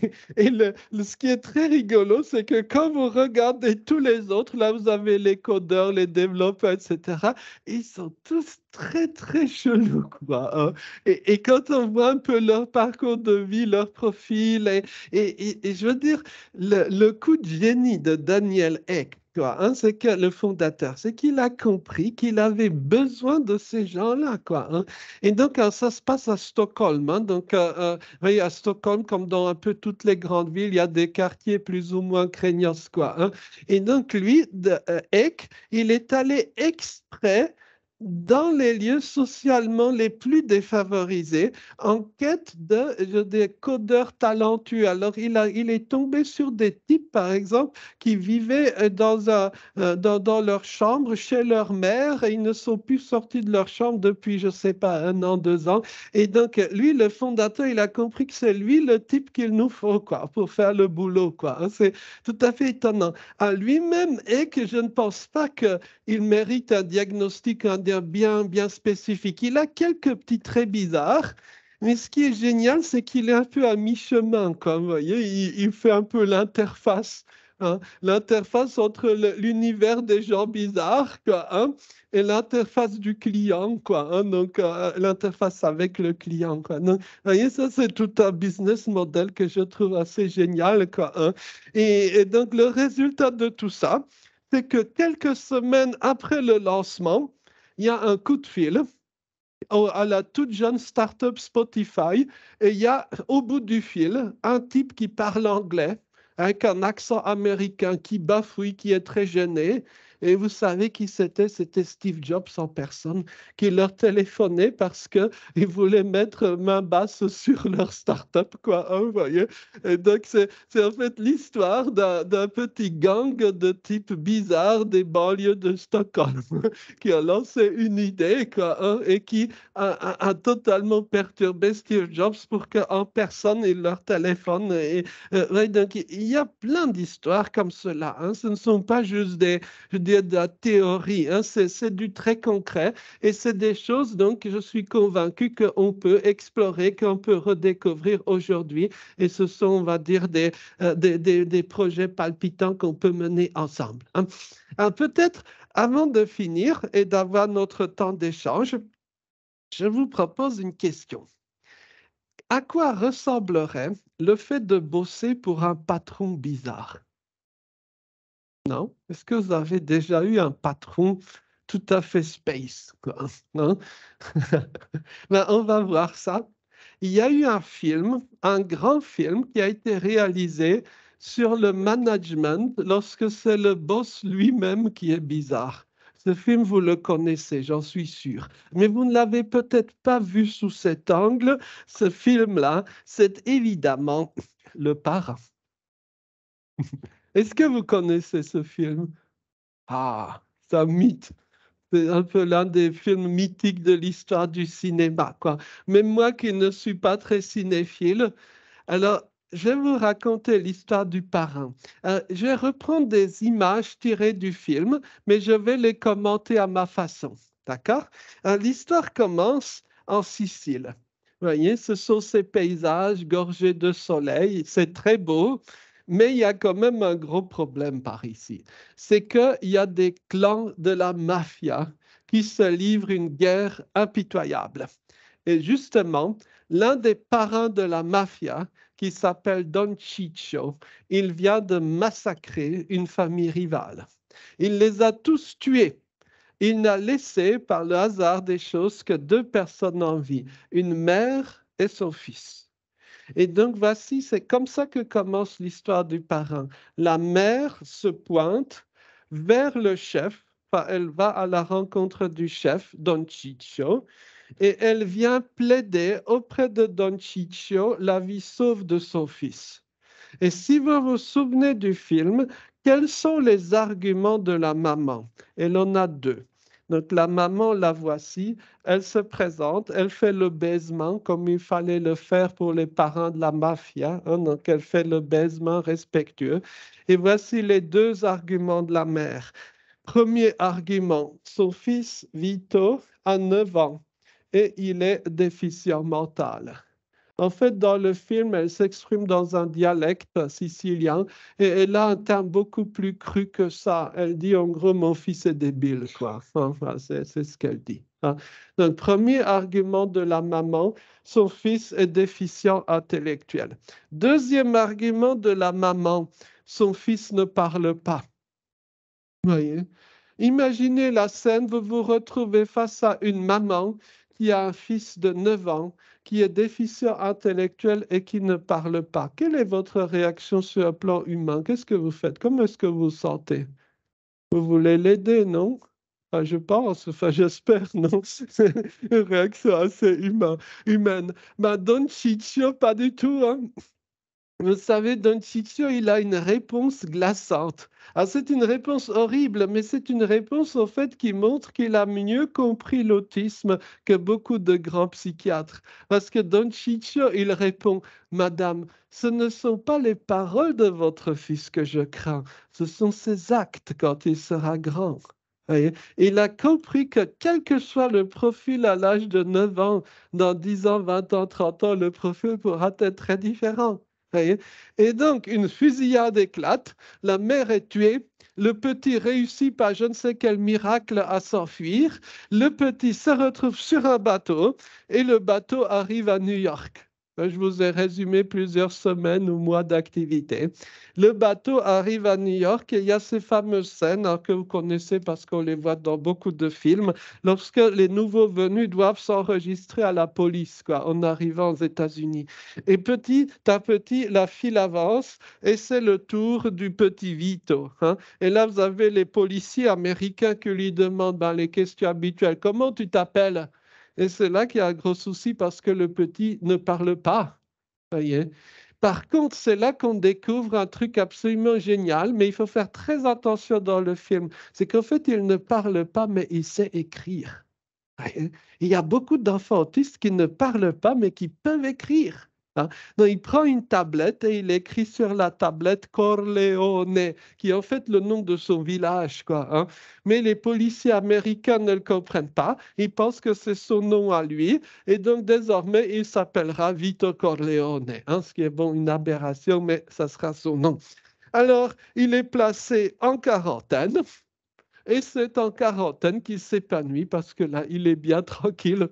le, ce qui est très rigolo, c'est que quand vous regardez tous les autres, là, vous avez les codeurs, les développeurs, etc. ils sont tous très, très chelous, quoi. Hein. Et, et, quand on voit un peu leur parcours de vie, leur profil, et, et, je veux dire, le, le coup de génie de Daniel Eck Hein, c'est que le fondateur, c'est qu'il a compris qu'il avait besoin de ces gens-là, quoi. Hein. Et donc, euh, ça se passe à Stockholm. Hein. donc, voyez, euh, euh, à Stockholm, comme dans un peu toutes les grandes villes, il y a des quartiers plus ou moins craignants. quoi. Et donc, lui, de, Eck, il est allé exprès dans les lieux socialement les plus défavorisés, en quête de, des codeurs talentueux. Alors, il, a, il est tombé sur des types, par exemple, qui vivaient euh, dans, un, euh, dans, dans leur chambre, chez leur mère, et ils ne sont plus sortis de leur chambre depuis, je ne sais pas, un an, deux ans. Et donc, lui, le fondateur, il a compris que c'est lui le type qu'il nous faut, quoi, pour faire le boulot, quoi. Hein, c'est tout à fait étonnant. À lui-même, et que je ne pense pas qu'il mérite un diagnostic, un bien, bien, spécifique. Il a quelques petits traits bizarres, mais ce qui est génial, c'est qu'il est un peu à mi-chemin, comme voyez, il, fait un peu l'interface. Hein, l'interface entre l'univers des gens bizarres quoi, hein, et l'interface du client, quoi, hein, donc euh, l'interface avec le client. Quoi. voyez, ça, c'est tout un business model que je trouve assez génial. Quoi, et, donc, le résultat de tout ça, c'est que quelques semaines après le lancement, il y a un coup de fil à la toute jeune startup Spotify et il y a au bout du fil un type qui parle anglais avec un accent américain qui bafouille, qui est très gêné et vous savez qui c'était? C'était Steve Jobs en personne qui leur téléphonait parce qu'il (laughs) voulait mettre main basse sur leur start-up, quoi. Hein, vous voyez? Et donc, c'est en fait l'histoire d'un petit gang de type bizarre des banlieues de Stockholm (laughs) qui a lancé une idée, quoi, hein, et qui a, totalement perturbé Steve Jobs pour qu'en personne, il leur téléphone. Et, donc, il y a plein d'histoires comme cela. Hein. Ce ne sont pas juste des de la théorie. Hein. c'est du très concret et c'est des choses donc je suis convaincu qu'on peut explorer, qu'on peut redécouvrir aujourd'hui. Et ce sont, on va dire, des, euh, des, projets palpitants qu'on peut mener ensemble. Hein. Peut-être avant de finir et d'avoir notre temps d'échange, je vous propose une question. À quoi ressemblerait le fait de bosser pour un patron bizarre non. Est-ce que vous avez déjà eu un patron tout à fait space hein? (laughs) ben, On va voir ça. Il y a eu un film, un grand film qui a été réalisé sur le management lorsque c'est le boss lui-même qui est bizarre. Ce film, vous le connaissez, j'en suis sûr. Mais vous ne l'avez peut-être pas vu sous cet angle. Ce film-là, c'est évidemment le parrain. (laughs) Est-ce que vous connaissez ce film Ah, c'est un mythe. C'est un peu l'un des films mythiques de l'histoire du cinéma. Quoi. Même moi qui ne suis pas très cinéphile. Alors, je vais vous raconter l'histoire du parrain. Euh, je vais reprendre des images tirées du film, mais je vais les commenter à ma façon. D'accord euh, L'histoire commence en Sicile. Vous voyez, ce sont ces paysages gorgés de soleil. C'est très beau. Mais il y a quand même un gros problème par ici. C'est qu'il y a des clans de la mafia qui se livrent une guerre impitoyable. Et justement, l'un des parrains de la mafia, qui s'appelle Don Chicho, il vient de massacrer une famille rivale. Il les a tous tués. Il n'a laissé, par le hasard des choses, que deux personnes en vie, une mère et son fils. Et donc voici, c'est comme ça que commence l'histoire du parrain. La mère se pointe vers le chef, elle va à la rencontre du chef, Don Ciccio, et elle vient plaider auprès de Don Ciccio la vie sauve de son fils. Et si vous vous souvenez du film, quels sont les arguments de la maman Elle en a deux. Donc la maman, la voici, elle se présente, elle fait le baisement comme il fallait le faire pour les parents de la mafia. Hein. donc elle fait le baisement respectueux. Et voici les deux arguments de la mère. Premier argument, son fils Vito a 9 ans et il est déficient mental. En fait, dans le film, elle s'exprime dans un dialecte sicilien et elle a un terme beaucoup plus cru que ça. Elle dit en gros, mon fils est débile, quoi. Enfin, c'est ce qu'elle dit. Hein. Donc, premier argument de la maman, son fils est déficient intellectuel. Deuxième argument de la maman, son fils ne parle pas. Voyez Imaginez la scène, vous vous retrouvez face à une maman qui a un fils de 9 ans, qui est déficient intellectuel et qui ne parle pas. Quelle est votre réaction sur un plan humain Qu'est-ce que vous faites Comment est-ce que vous sentez Vous voulez l'aider, non ah, je pense, enfin (laughs) j'espère, non, c'est une réaction assez humaine. humaine. Ma Don pas du tout. Hein vous savez, Don Ciccio, il a une réponse glaçante. Ah, c'est une réponse horrible, mais c'est une réponse au fait qui montre qu'il a mieux compris l'autisme que beaucoup de grands psychiatres. Parce que Don Ciccio, il répond Madame, ce ne sont pas les paroles de votre fils que je crains, ce sont ses actes quand il sera grand. il a compris que quel que soit le profil à l'âge de 9 ans, dans 10 ans, 20 ans, 30 ans, le profil pourra être très différent. Et donc, une fusillade éclate, la mère est tuée, le petit réussit par je ne sais quel miracle à s'enfuir, le petit se retrouve sur un bateau et le bateau arrive à New York. Ben, je vous ai résumé plusieurs semaines ou mois d'activité. Le bateau arrive à New York et il y a ces fameuses scènes hein, que vous connaissez parce qu'on les voit dans beaucoup de films, lorsque les nouveaux venus doivent s'enregistrer à la police en arrivant aux États-Unis. Et petit à petit, la file avance et c'est le tour du petit Vito. Hein. Et là, vous avez les policiers américains qui lui demandent ben, les questions habituelles. Comment tu t'appelles et c'est là qu'il y a un gros souci parce que le petit ne parle pas. Par contre, c'est là qu'on découvre un truc absolument génial, mais il faut faire très attention dans le film. C'est qu'en fait, il ne parle pas, mais il sait écrire. Il y a beaucoup d'enfants autistes qui ne parlent pas, mais qui peuvent écrire. Hein. Donc, il prend une tablette et il écrit sur la tablette Corleone, qui est en fait le nom de son village. Quoi, hein. Mais les policiers américains ne le comprennent pas. Ils pensent que c'est son nom à lui. Et donc, désormais, il s'appellera Vito Corleone, hein, ce qui est bon, une aberration, mais ça sera son nom. Alors, il est placé en quarantaine. Et c'est en quarantaine qu'il s'épanouit parce que là, il est bien (laughs) tranquille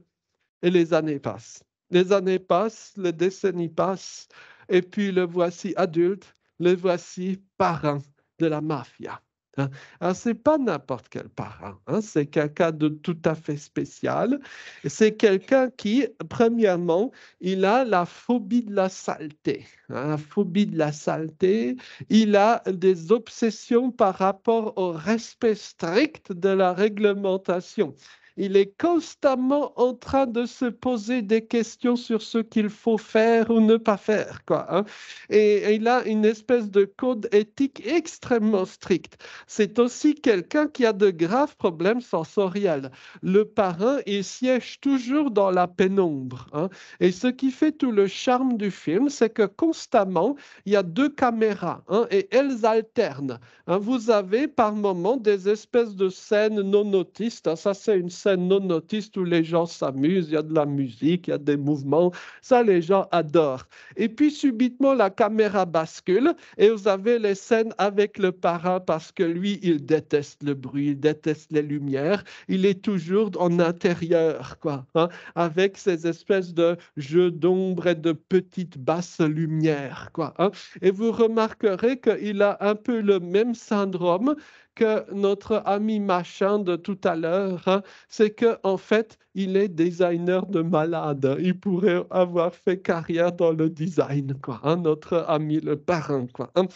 et les années passent. Les années passent, les décennies passent, et puis le voici adulte, le voici parrain de la mafia. Hein? Ce n'est pas n'importe quel parent, hein, c'est quelqu'un de tout à fait spécial. C'est quelqu'un qui, premièrement, il a la phobie de la saleté. Hein, la phobie de la saleté, il a des obsessions par rapport au respect strict de la réglementation. Il est constamment en train de se poser des questions sur ce qu'il faut faire ou ne pas faire. Quoi, hein. et, il a une espèce de code éthique extrêmement strict. C'est aussi quelqu'un qui a de graves problèmes sensoriels. Le parrain, il siège toujours dans la pénombre. Hein. Et ce qui fait tout le charme du film, c'est que constamment, il y a deux caméras hein, et elles alternent. vous avez par moments des espèces de scènes non autistes. ça, c'est une non notice où les gens s'amusent, il y a de la musique, il y a des mouvements, ça les gens adorent. Et puis subitement la caméra bascule et vous avez les scènes avec le parrain parce que lui, il déteste le bruit, il déteste les lumières, il est toujours en intérieur, quoi, hein, avec ces espèces de jeux d'ombre et de petites basses lumières, quoi. Hein. Et vous remarquerez qu'il a un peu le même syndrome que notre ami machin de tout à l'heure, hein, c'est que en fait, il est designer de malade. Il pourrait avoir fait carrière dans le design, quoi. Hein, notre ami le parrain, quoi. Hein.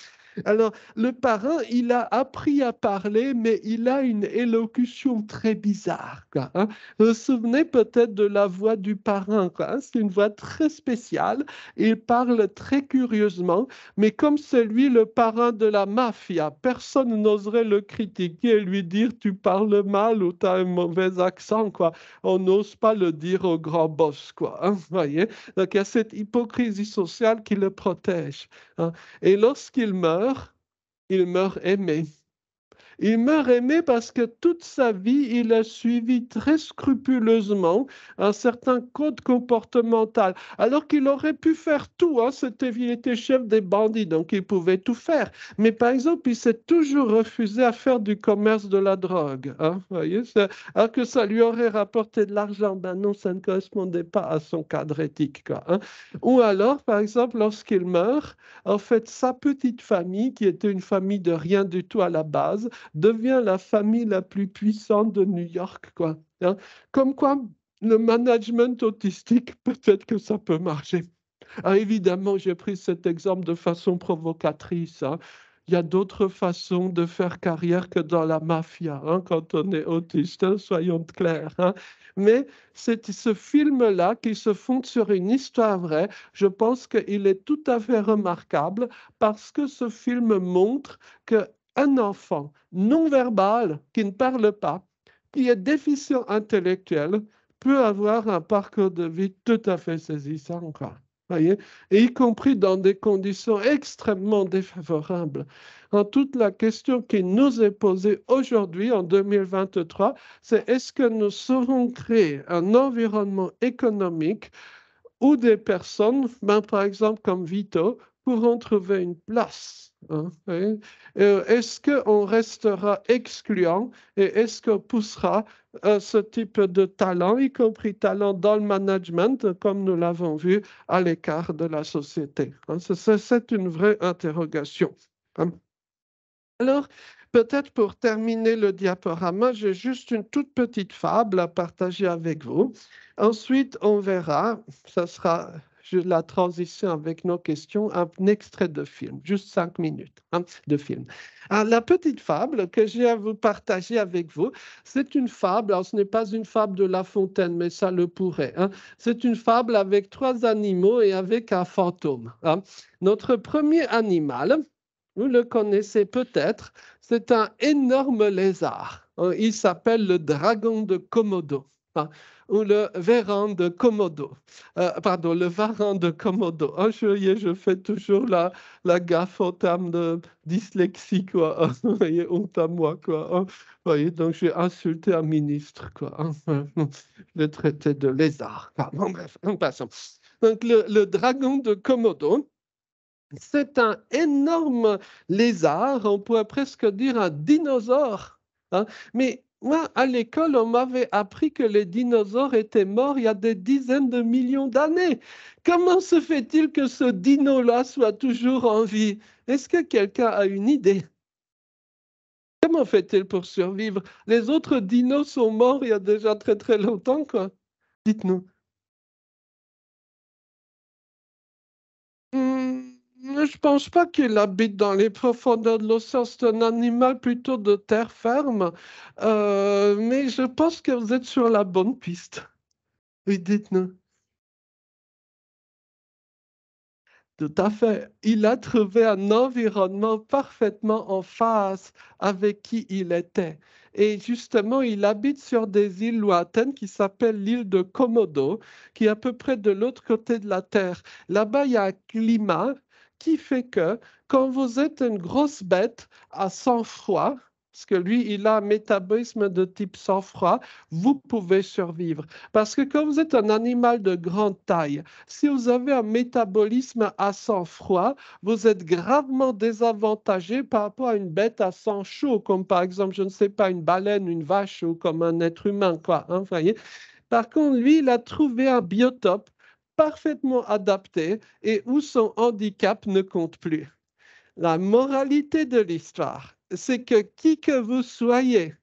Alors, le parrain, il a appris à parler, mais il a une élocution très bizarre. Hein. Vous vous souvenez peut-être de la voix du parrain. Hein. C'est une voix très spéciale. Il parle très curieusement, mais comme celui le parrain de la mafia, personne n'oserait le critiquer et lui dire tu parles mal ou tu as un mauvais accent. Quoi. On n'ose pas le dire au grand boss. Quoi, hein, voyez Donc, il y a cette hypocrisie sociale qui le protège. Et lorsqu'il meurt, il meurt aimé. Il meurt aimé parce que toute sa vie, il a suivi très scrupuleusement un certain code comportemental, alors qu'il aurait pu faire tout. Hein. C'était, il était chef des bandits, donc il pouvait tout faire. Mais par exemple, il s'est toujours refusé à faire du commerce de la drogue. Hein, voyez, alors que ça lui aurait rapporté de l'argent. Ben non, ça ne correspondait pas à son cadre éthique. Hein. Ou alors, par exemple, lorsqu'il meurt, en fait, sa petite famille, qui était une famille de rien du tout à la base, devient la famille la plus puissante de New York. Quoi. Hein. Comme quoi, le management autistique, (laughs) peut-être que ça peut marcher. Ah, évidemment, j'ai pris cet exemple de façon provocatrice. Hein. Il y a d'autres façons de faire carrière que dans la mafia, hein, quand on est autiste, soyons clairs. Mais c'est ce film-là qui se fonde sur une histoire vraie. Je pense qu'il est tout à fait remarquable parce que ce film montre que un enfant non verbal qui ne parle pas, qui est déficient intellectuel, peut avoir un parcours de vie tout à fait saisissant. Quoi. Voyez Et y compris dans des conditions extrêmement défavorables. En toute la question qui nous est posée aujourd'hui, en 2023, c'est est-ce que nous saurons créer un environnement économique où des personnes, même par exemple comme Vito, pourront trouver une place. Hein, euh, est-ce qu'on restera excluant et est-ce qu'on poussera euh, ce type de talent, y compris talent dans le management, comme nous l'avons vu, à l'écart de la société hein? C'est une vraie interrogation. Hein. Alors, peut-être pour terminer le diaporama, j'ai juste une toute petite fable à partager avec vous. Ensuite, on verra, ça sera la transition avec nos questions, un extrait de film, juste cinq minutes hein, de film. Ah, la petite fable que j'ai à vous partager avec vous, c'est une fable, alors ce n'est pas une fable de La Fontaine, mais ça le pourrait. Hein. C'est une fable avec trois animaux et avec un fantôme. Hein. Notre premier animal, vous le connaissez peut-être, c'est un énorme lézard. Il s'appelle le dragon de Komodo. Hein, ou le varan de Komodo. Euh, pardon, le varan de Komodo. Ah, je fais toujours la, la gaffe au terme de dyslexie, quoi. (laughs) voyez, honte à moi, quoi. Oh, voyez, donc j'ai insulté un ministre, quoi. Hein, (laughs) le traité de lézard. Bon, bref, passons Donc, le, dragon de Komodo, c'est un énorme lézard, on pourrait presque dire un dinosaure. Hein, mais moi, à l'école, on m'avait appris que les dinosaures étaient morts il y a des dizaines de millions d'années. Comment se fait-il que ce dino-là soit toujours en vie Est-ce que quelqu'un a une idée Comment fait-il pour survivre Les autres dinos sont morts il y a déjà très très longtemps, quoi. Dites-nous. je pense pas qu'il habite dans les profondeurs de l'océan. C'est un animal plutôt de terre ferme. Euh, mais je pense que vous êtes sur la bonne piste. Oui, dites-nous. Tout à fait. Il a trouvé un environnement parfaitement en face avec qui il était. Et justement, il habite sur des îles lointaines qui s'appellent l'île de Komodo, qui est à peu près de l'autre côté de la Terre. Là-bas, il y a un climat qui fait que quand vous êtes une grosse bête à sang-froid, parce que lui, il a un métabolisme de type sang-froid, vous pouvez survivre. Parce que quand vous êtes un animal de grande taille, si vous avez un métabolisme à sang-froid, vous êtes gravement désavantagé par rapport à une bête à sang chaud, comme par exemple, je ne sais pas, une baleine, une vache ou comme un être humain, quoi. Hein, voyez par contre, lui, il a trouvé un biotope parfaitement adapté et où son handicap ne compte plus. La moralité de l'histoire, c'est que qui que vous soyez,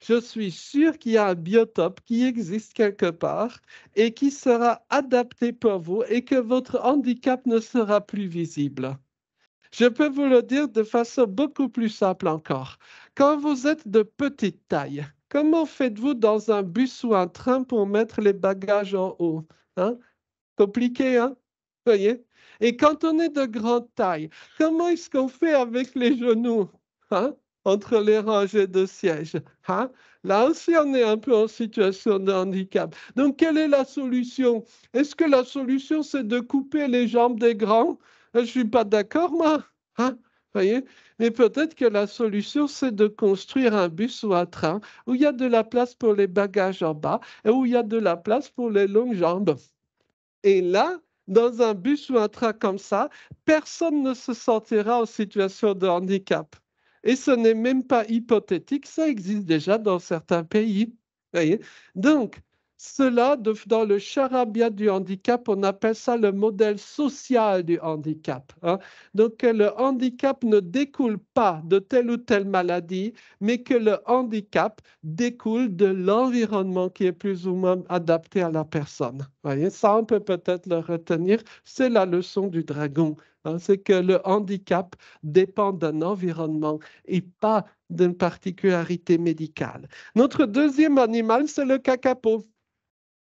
je suis sûr qu'il y a un biotope qui existe quelque part et qui sera adapté pour vous et que votre handicap ne sera plus visible. Je peux vous le dire de façon beaucoup plus simple encore. Quand vous êtes de petite taille, comment faites-vous dans un bus ou un train pour mettre les bagages en haut hein? Compliqué, hein voyez Et quand on est de grande taille, comment est-ce qu'on fait avec les genoux hein entre les rangées de sièges. Hein? Là aussi, on est un peu en situation de handicap. Donc, quelle est la solution Est-ce que la solution, c'est de couper les jambes des grands Je ne suis pas d'accord, moi. Hein? Voyez Mais peut-être que la solution, c'est de construire un bus ou un train où il y a de la place pour les bagages en bas et où il y a de la place pour les longues jambes. Et là, dans un bus ou un train comme ça, personne ne se sentira en situation de handicap. Et ce n'est même pas hypothétique, ça existe déjà dans certains pays. Voyez Donc, cela, dans le charabia du handicap, on appelle ça le modèle social du handicap. Hein. Donc, le handicap ne découle pas de telle ou telle maladie, mais que le handicap découle de l'environnement qui est plus ou moins adapté à la personne. Voyez, ça, on peut peut-être le retenir. C'est la leçon du dragon. Hein. C'est que le handicap dépend d'un environnement et pas d'une particularité médicale. Notre deuxième animal, c'est le cacapo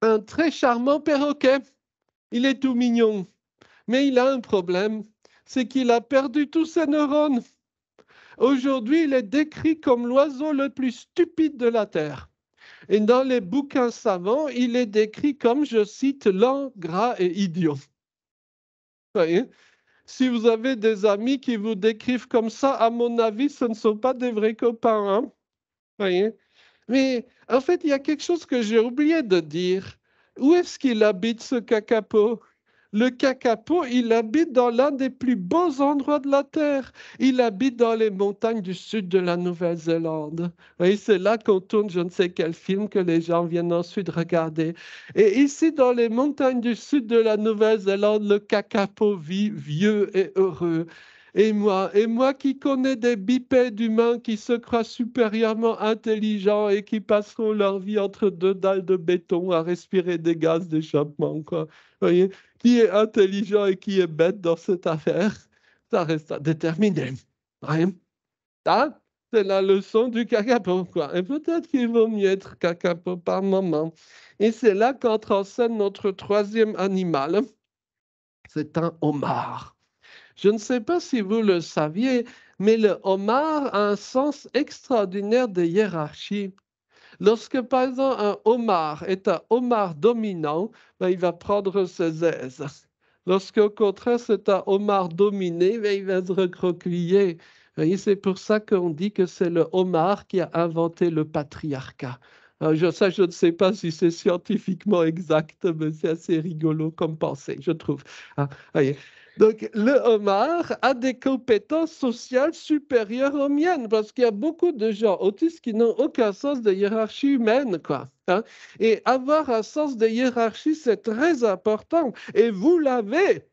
un très charmant perroquet. Il est tout mignon. Mais il a un problème, c'est qu'il a perdu tous ses neurones. Aujourd'hui, il est décrit comme l'oiseau le plus stupide de la Terre. Et dans les bouquins savants, il est décrit comme, je cite, lent, gras et idiot. si vous avez des amis qui vous décrivent comme ça, à mon avis, ce ne sont pas des vrais copains. Hein. vous voyez mais en fait, il y a quelque chose que j'ai oublié de dire. Où est-ce qu'il habite ce cacapo le cacapo, il habite dans l'un des plus beaux endroits de la Terre. Il habite dans les montagnes du sud de la Nouvelle-Zélande. Et c'est là qu'on tourne je ne sais quel film que les gens viennent ensuite regarder. Et ici, dans les montagnes du sud de la Nouvelle-Zélande, le cacapo vit vieux et heureux. Et moi, et moi qui connais des bipèdes humains qui se croient supérieurement intelligents et qui passeront leur vie entre deux dalles de béton à respirer des gaz d'échappement, quoi. Voyez qui est intelligent et qui est bête dans cette affaire, ça reste à déterminer. Hein? c'est la leçon du cacapo, quoi. Et peut-être qu'il vaut mieux être cacapo par moment. Et c'est là qu'entre en scène notre troisième animal. C'est un homard. Je ne sais pas si vous le saviez, mais le homard a un sens extraordinaire de hiérarchie. Lorsque, par exemple, un homard est un homard dominant, ben, il va prendre ses aises. Lorsque, au contraire, c'est un homard dominé, ben, il va se recroqueviller. C'est pour ça qu'on dit que c'est le homard qui a inventé le patriarcat. Ah, je, ça, je ne sais pas si c'est scientifiquement exact, mais c'est assez rigolo comme pensée, je trouve. Ah, ah, Donc, le homard a des compétences sociales supérieures aux miennes, parce qu'il y a beaucoup de gens autistes qui n'ont aucun sens de hiérarchie humaine, quoi. Hein. Et avoir un sens de hiérarchie, c'est très important. Et vous l'avez.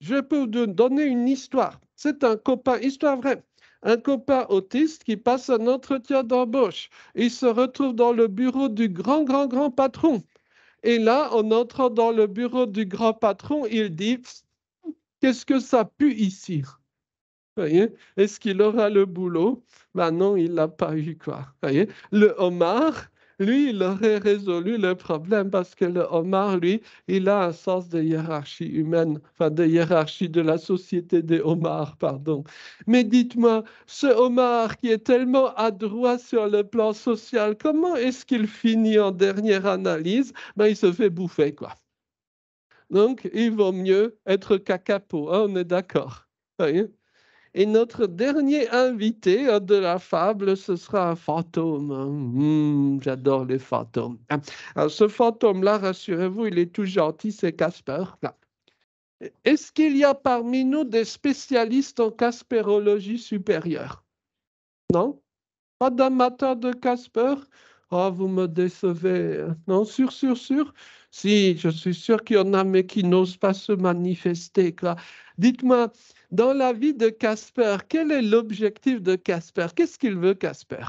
Je peux vous donner une histoire. C'est un copain, histoire vraie un copain autiste qui passe un entretien d'embauche. Il se retrouve dans le bureau du grand, grand, grand patron. Et là, en entrant dans le bureau du grand patron, il dit Qu'est-ce que ça pue ici Est-ce qu'il aura le boulot Ben non, il l'a pas eu, quoi. Voyez le homard, lui, il aurait résolu le problème parce que le homard, lui, il a un sens de hiérarchie humaine, enfin de hiérarchie de la société des homards, pardon. Mais dites-moi, ce homard qui est tellement adroit sur le plan social, comment est-ce qu'il finit en dernière analyse ben, Il se fait bouffer, quoi. Donc, il vaut mieux être cacapo, hein, on est d'accord. Et notre dernier invité de la fable, ce sera un fantôme. Hmm, j'adore les fantômes. Ah, ce fantôme-là, rassurez-vous, il est tout gentil, c'est Casper. Ah. Est-ce qu'il y a parmi nous des spécialistes en casperologie supérieure Non Pas d'amateurs de Casper Oh, vous me décevez. Non, sûr, sûr, sûr. Si, je suis sûr qu'il y en a, mais qui n'osent pas se manifester. Dites-moi, dans la vie de Casper, quel est l'objectif de Casper Qu'est-ce qu'il veut, Casper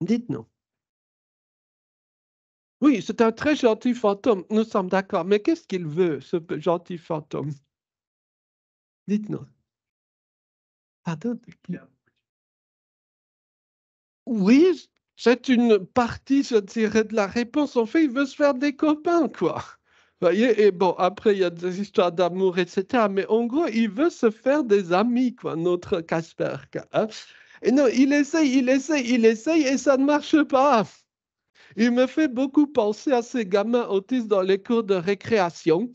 Dites-nous. Oui, c'est un très gentil fantôme, nous sommes d'accord, mais qu'est-ce qu'il veut, ce gentil fantôme Dites-nous. Oui, c'est une partie, je dirais, de la réponse. En fait, il veut se faire des copains, quoi et bon, après, il y a des histoires d'amour, etc. Mais en gros, il veut se faire des amis, quoi, notre Casper. Hein. Et non, il essaye, il essaye, il essaye, et ça ne marche pas. Il me fait beaucoup penser à ces gamins autistes dans les cours de récréation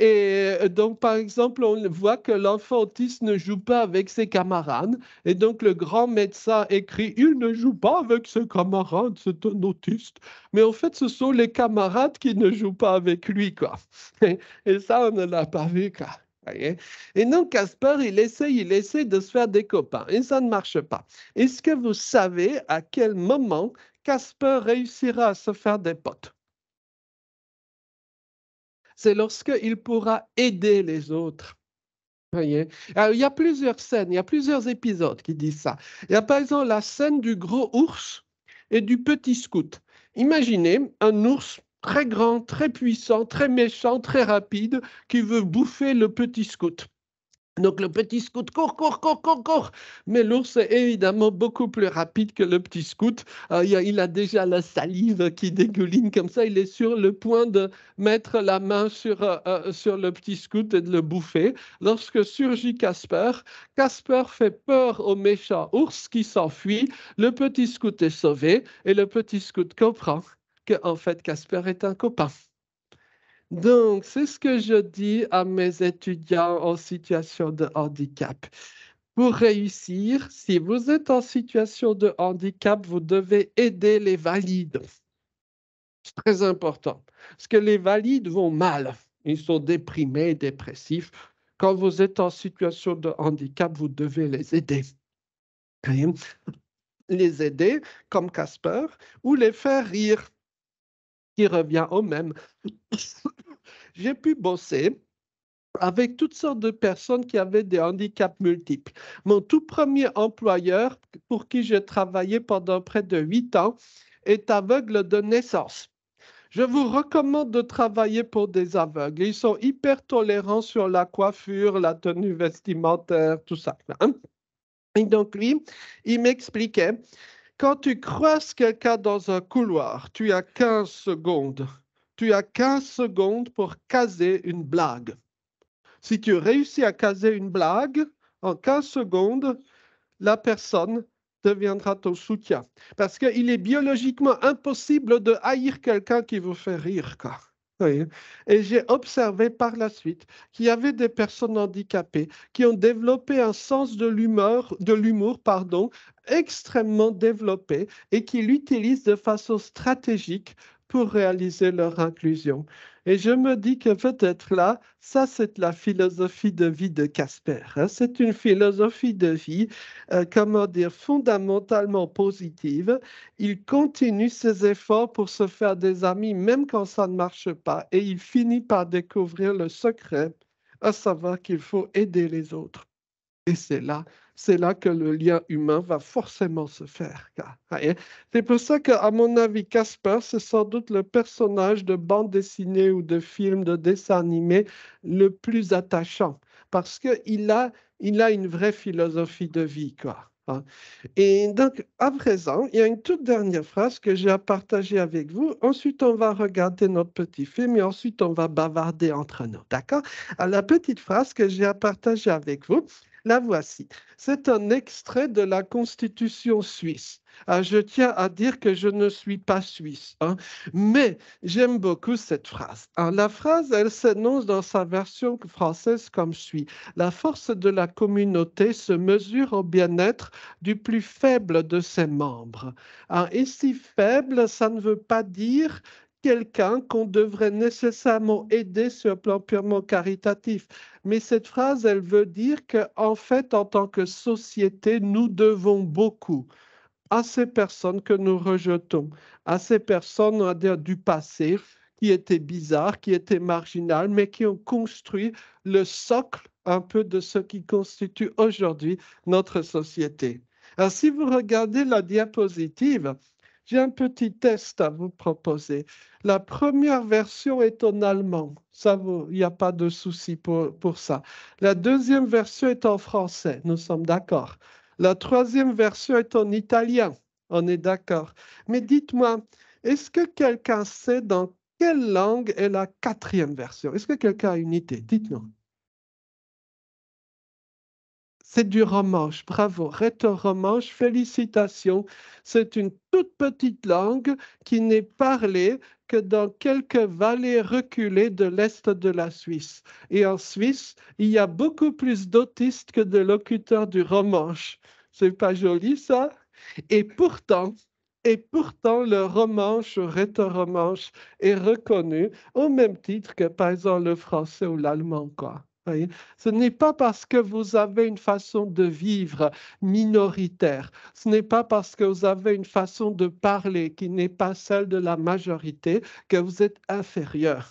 et euh, donc, par exemple, on voit que l'enfant autiste ne joue pas avec ses camarades. Et donc, le grand médecin écrit Il ne joue pas avec ses camarades, c'est un autiste. Mais en fait, ce sont les camarades qui ne jouent pas avec lui. Quoi. (laughs) Et, ça, on ne l'a pas vu. Quoi. Et donc, Casper, il essaie, il essaie de se faire des copains. Et ça ne marche pas. Est-ce que vous savez à quel moment Casper réussira à se faire des potes c'est lorsqu'il pourra aider les autres. Euh, il y a plusieurs scènes, il y a plusieurs épisodes qui disent ça. Il y a par exemple la scène du gros ours et du petit scout. Imaginez un ours très grand, très puissant, très méchant, très rapide, qui veut bouffer le petit scout. Donc le petit scout court, court, court, court, court. Mais l'ours est évidemment beaucoup plus rapide que le petit scout. Euh, il a déjà la salive qui dégouline comme ça. Il est sur le point de mettre la main sur, euh, euh, sur le petit scout et de le bouffer. Lorsque surgit Casper, Casper fait peur au méchant ours qui s'enfuit. Le petit scout est sauvé et le petit scout comprend qu'en fait Casper est un copain. Donc, c'est ce que je dis à mes étudiants en situation de handicap. Pour réussir, si vous êtes en situation de handicap, vous devez aider les valides. C'est très important, parce que les valides vont mal. Ils sont déprimés, dépressifs. Quand vous êtes en situation de handicap, vous devez les aider. Les aider, comme Casper, ou les faire rire qui revient au même. (coughs) J'ai pu bosser avec toutes sortes de personnes qui avaient des handicaps multiples. Mon tout premier employeur, pour qui j'ai travaillé pendant près de huit ans, est aveugle de naissance. Je vous recommande de travailler pour des aveugles. Ils sont hyper tolérants sur la coiffure, la tenue vestimentaire, tout ça. Hein. Et donc, lui, il m'expliquait quand tu croises quelqu'un dans un couloir, tu as 15 secondes. Tu as 15 secondes pour caser une blague. Si tu réussis à caser une blague, en 15 secondes, la personne deviendra ton soutien. Parce qu'il est biologiquement impossible de haïr quelqu'un qui vous fait rire. Et j'ai observé par la suite qu'il y avait des personnes handicapées qui ont développé un sens de l'humeur, de l'humour, pardon, extrêmement développé et qui l'utilisent de façon stratégique pour réaliser leur inclusion. Et je me dis que peut-être là, ça c'est la philosophie de vie de Casper. Hein. C'est une philosophie de vie, euh, comment dire, fondamentalement positive. Il continue ses efforts pour se faire des amis même quand ça ne marche pas et il finit par découvrir le secret, à savoir qu'il faut aider les autres. Et c'est là c'est là que le lien humain va forcément se faire. Hein, c'est pour ça qu'à mon avis, Casper, c'est sans doute le personnage de bande dessinée ou de film, de dessin animé le plus attachant, parce qu'il a, il a une vraie philosophie de vie. quoi. Hein. Et donc, à présent, il y a une toute dernière phrase que j'ai à partager avec vous. Ensuite, on va regarder notre petit film et ensuite, on va bavarder entre nous. D'accord la petite phrase que j'ai à partager avec vous, la voici. C'est un extrait de la Constitution suisse. Ah, je tiens à dire que je ne suis pas suisse, hein. mais j'aime beaucoup cette phrase. Hein. la phrase, elle s'énonce dans sa version française comme suit. La force de la communauté se mesure au bien-être du plus faible de ses membres. Ah, et si faible, ça ne veut pas dire quelqu'un qu'on devrait nécessairement aider sur un plan purement caritatif. Mais cette phrase, elle veut dire qu'en fait, en tant que société, nous devons beaucoup à ces personnes que nous rejetons, à ces personnes on dire, du passé qui étaient bizarres, qui étaient marginales, mais qui ont construit le socle un peu de ce qui constitue aujourd'hui notre société. Alors, si vous regardez la diapositive, j'ai un petit test à vous proposer. La première version est en allemand. Ça il n'y a pas de souci pour ça. La deuxième version est en français. Nous sommes d'accord. La troisième version est en italien. On est d'accord. Mais dites-moi, est-ce que quelqu'un sait dans quelle langue est la quatrième version Est-ce que quelqu'un a une idée Dites-nous. C'est du romanche. Bravo. romanche, félicitations. C'est une toute petite langue qui n'est parlée que dans quelques vallées reculées de l'est de la Suisse. Et en Suisse, il y a beaucoup plus d'autistes que de locuteurs du romanche. C'est pas joli, ça? Et pourtant, et pourtant, le romanche, romanche, est reconnu au même titre que, par exemple, le français ou l'allemand, quoi. Ce n'est pas parce que vous avez une façon de vivre minoritaire, ce n'est pas parce que vous avez une façon de parler qui n'est pas celle de la majorité que vous êtes inférieur.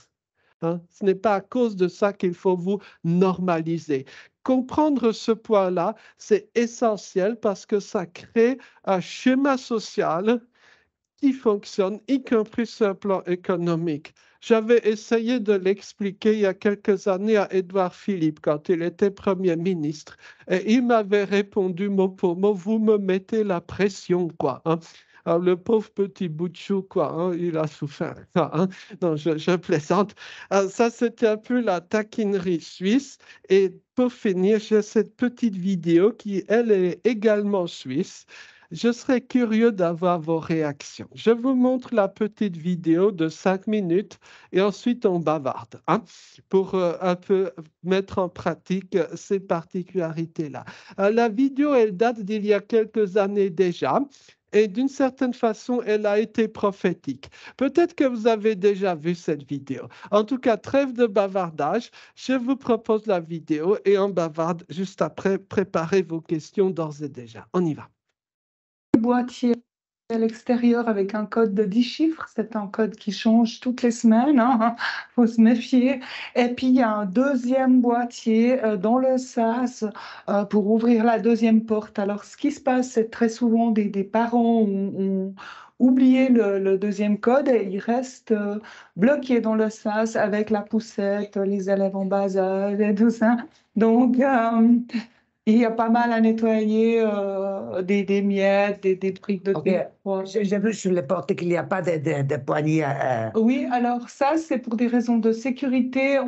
Hein. Ce n'est pas à cause de ça qu'il faut vous normaliser. Comprendre ce point-là, c'est essentiel parce que ça crée un schéma social qui fonctionne, y compris sur le plan économique. J'avais essayé de l'expliquer il y a quelques années à Édouard Philippe quand il était Premier ministre. Et il m'avait répondu mot pour mot, vous me mettez la pression, quoi. Hein. Ah, le pauvre petit bout quoi, hein, il a souffert. Hein. Non, je, plaisante. Ah, ça, c'était un peu la taquinerie suisse. Et pour finir, j'ai cette petite vidéo qui, elle, est également suisse. Je serais curieux d'avoir vos réactions. Je vous montre la petite vidéo de cinq minutes et ensuite on bavarde hein. pour euh, un peu mettre en pratique euh, ces particularités-là. Euh, la vidéo, elle date d'il y a quelques années déjà. Et d'une certaine façon, elle a été prophétique. Peut-être que vous avez déjà vu cette vidéo. En tout cas, trêve de bavardage. Je vous propose la vidéo et on bavarde juste après. Préparez vos questions d'ores et déjà. On y va boîtier à l'extérieur avec un code de 10 chiffres. C'est un code qui change toutes les semaines. Il hein. (laughs) faut se méfier. Et puis, il y a un deuxième boîtier euh, dans le SAS euh, pour ouvrir la deuxième porte. Alors, ce qui se passe, c'est très souvent des, parents ont, oublié le, deuxième code et ils restent euh, bloqués dans le SAS avec la poussette, les élèves en bas âge et tout ça. Donc, il y a pas mal à nettoyer, euh, des, des, miettes, des, des briques de terre. J'ai vu sur les portes qu'il n'y a pas de, de, poignées. Euh, euh. Oui, alors ça, c'est pour des raisons de sécurité.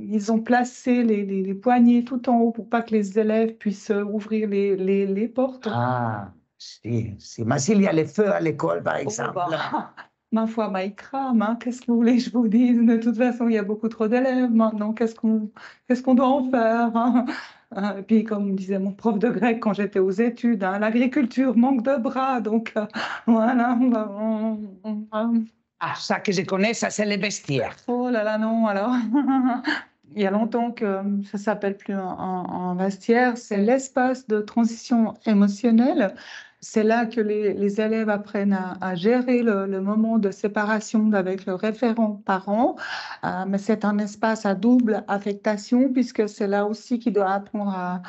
ils ont placé les, les, les, poignées tout en haut pour pas que les élèves puissent ouvrir les, les portes. Ah, si, si. Mais s'il y a les feux à l'école, par exemple. (laughs) ma foi, ma crame, hein. qu'est-ce que vous voulez que je vous dise De toute façon, il y a beaucoup trop d'élèves maintenant, qu'est-ce qu'on qu'est-ce qu'on doit en faire hein? Hein, et puis, comme disait mon prof de grec quand j'étais aux études, hein, l'agriculture manque de bras. Donc, euh, (laughs) voilà. On, ah. ah, ça que je connais, ça, c'est les vestiaires. Oh là là, non, alors. (laughs) Il y a longtemps que euh, ça s'appelle plus en un vestiaire, c'est l'espace de transition émotionnelle c'est là que les, élèves apprennent à, gérer le, moment de séparation avec le référent parent. Euh, mais c'est un espace à double affectation puisque c'est là aussi qu'il doit apprendre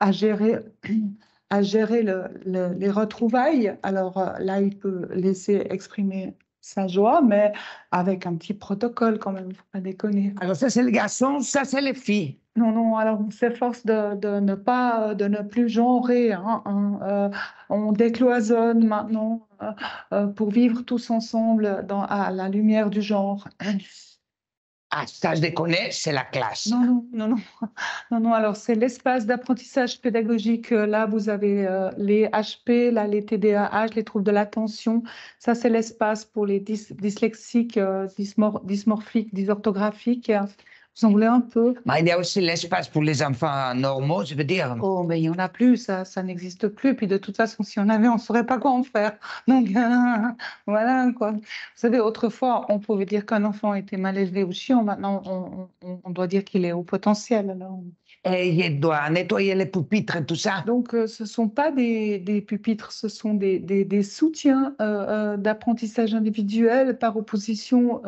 à, gérer. (clears throat) les retrouvailles. Alors euh, là, il peut laisser exprimer sa joie, mais avec un petit protocole quand même, faut pas déconner. Alors ça c'est le garçon ça c'est les filles. Non, non, alors on s'efforce de, ne pas, euh, de ne plus genrer. Hein, hein, euh, on décloisonne maintenant euh, pour vivre tous ensemble dans, à la lumière du genre. Ah, ça, je déconne, c'est la classe. Non, non, non, non. non, non alors, c'est l'espace d'apprentissage pédagogique. Euh, là, vous avez euh, les HP, là, les TDAH, les troubles de l'attention. Ça, c'est l'espace pour les dyslexiques, euh, dysmorphiques, dysorthographiques semblait un peu. Mais bah, il y a aussi l'espace pour les enfants normaux, je veux dire. Oh, mais il n'y en a plus, ça, ça n'existe plus. Puis de toute façon, si on avait, on ne saurait pas quoi en faire. (laughs) Donc, (laughs) voilà, quoi. Vous savez, autrefois, on pouvait dire qu'un enfant était mal élevé ou chiant. Maintenant, on, doit dire qu'il est au potentiel. Et il doit nettoyer les pupitres et tout ça. Donc, euh, ce ne sont pas des, pupitres, ce sont des, des, soutiens euh, euh, d'apprentissage individuel par opposition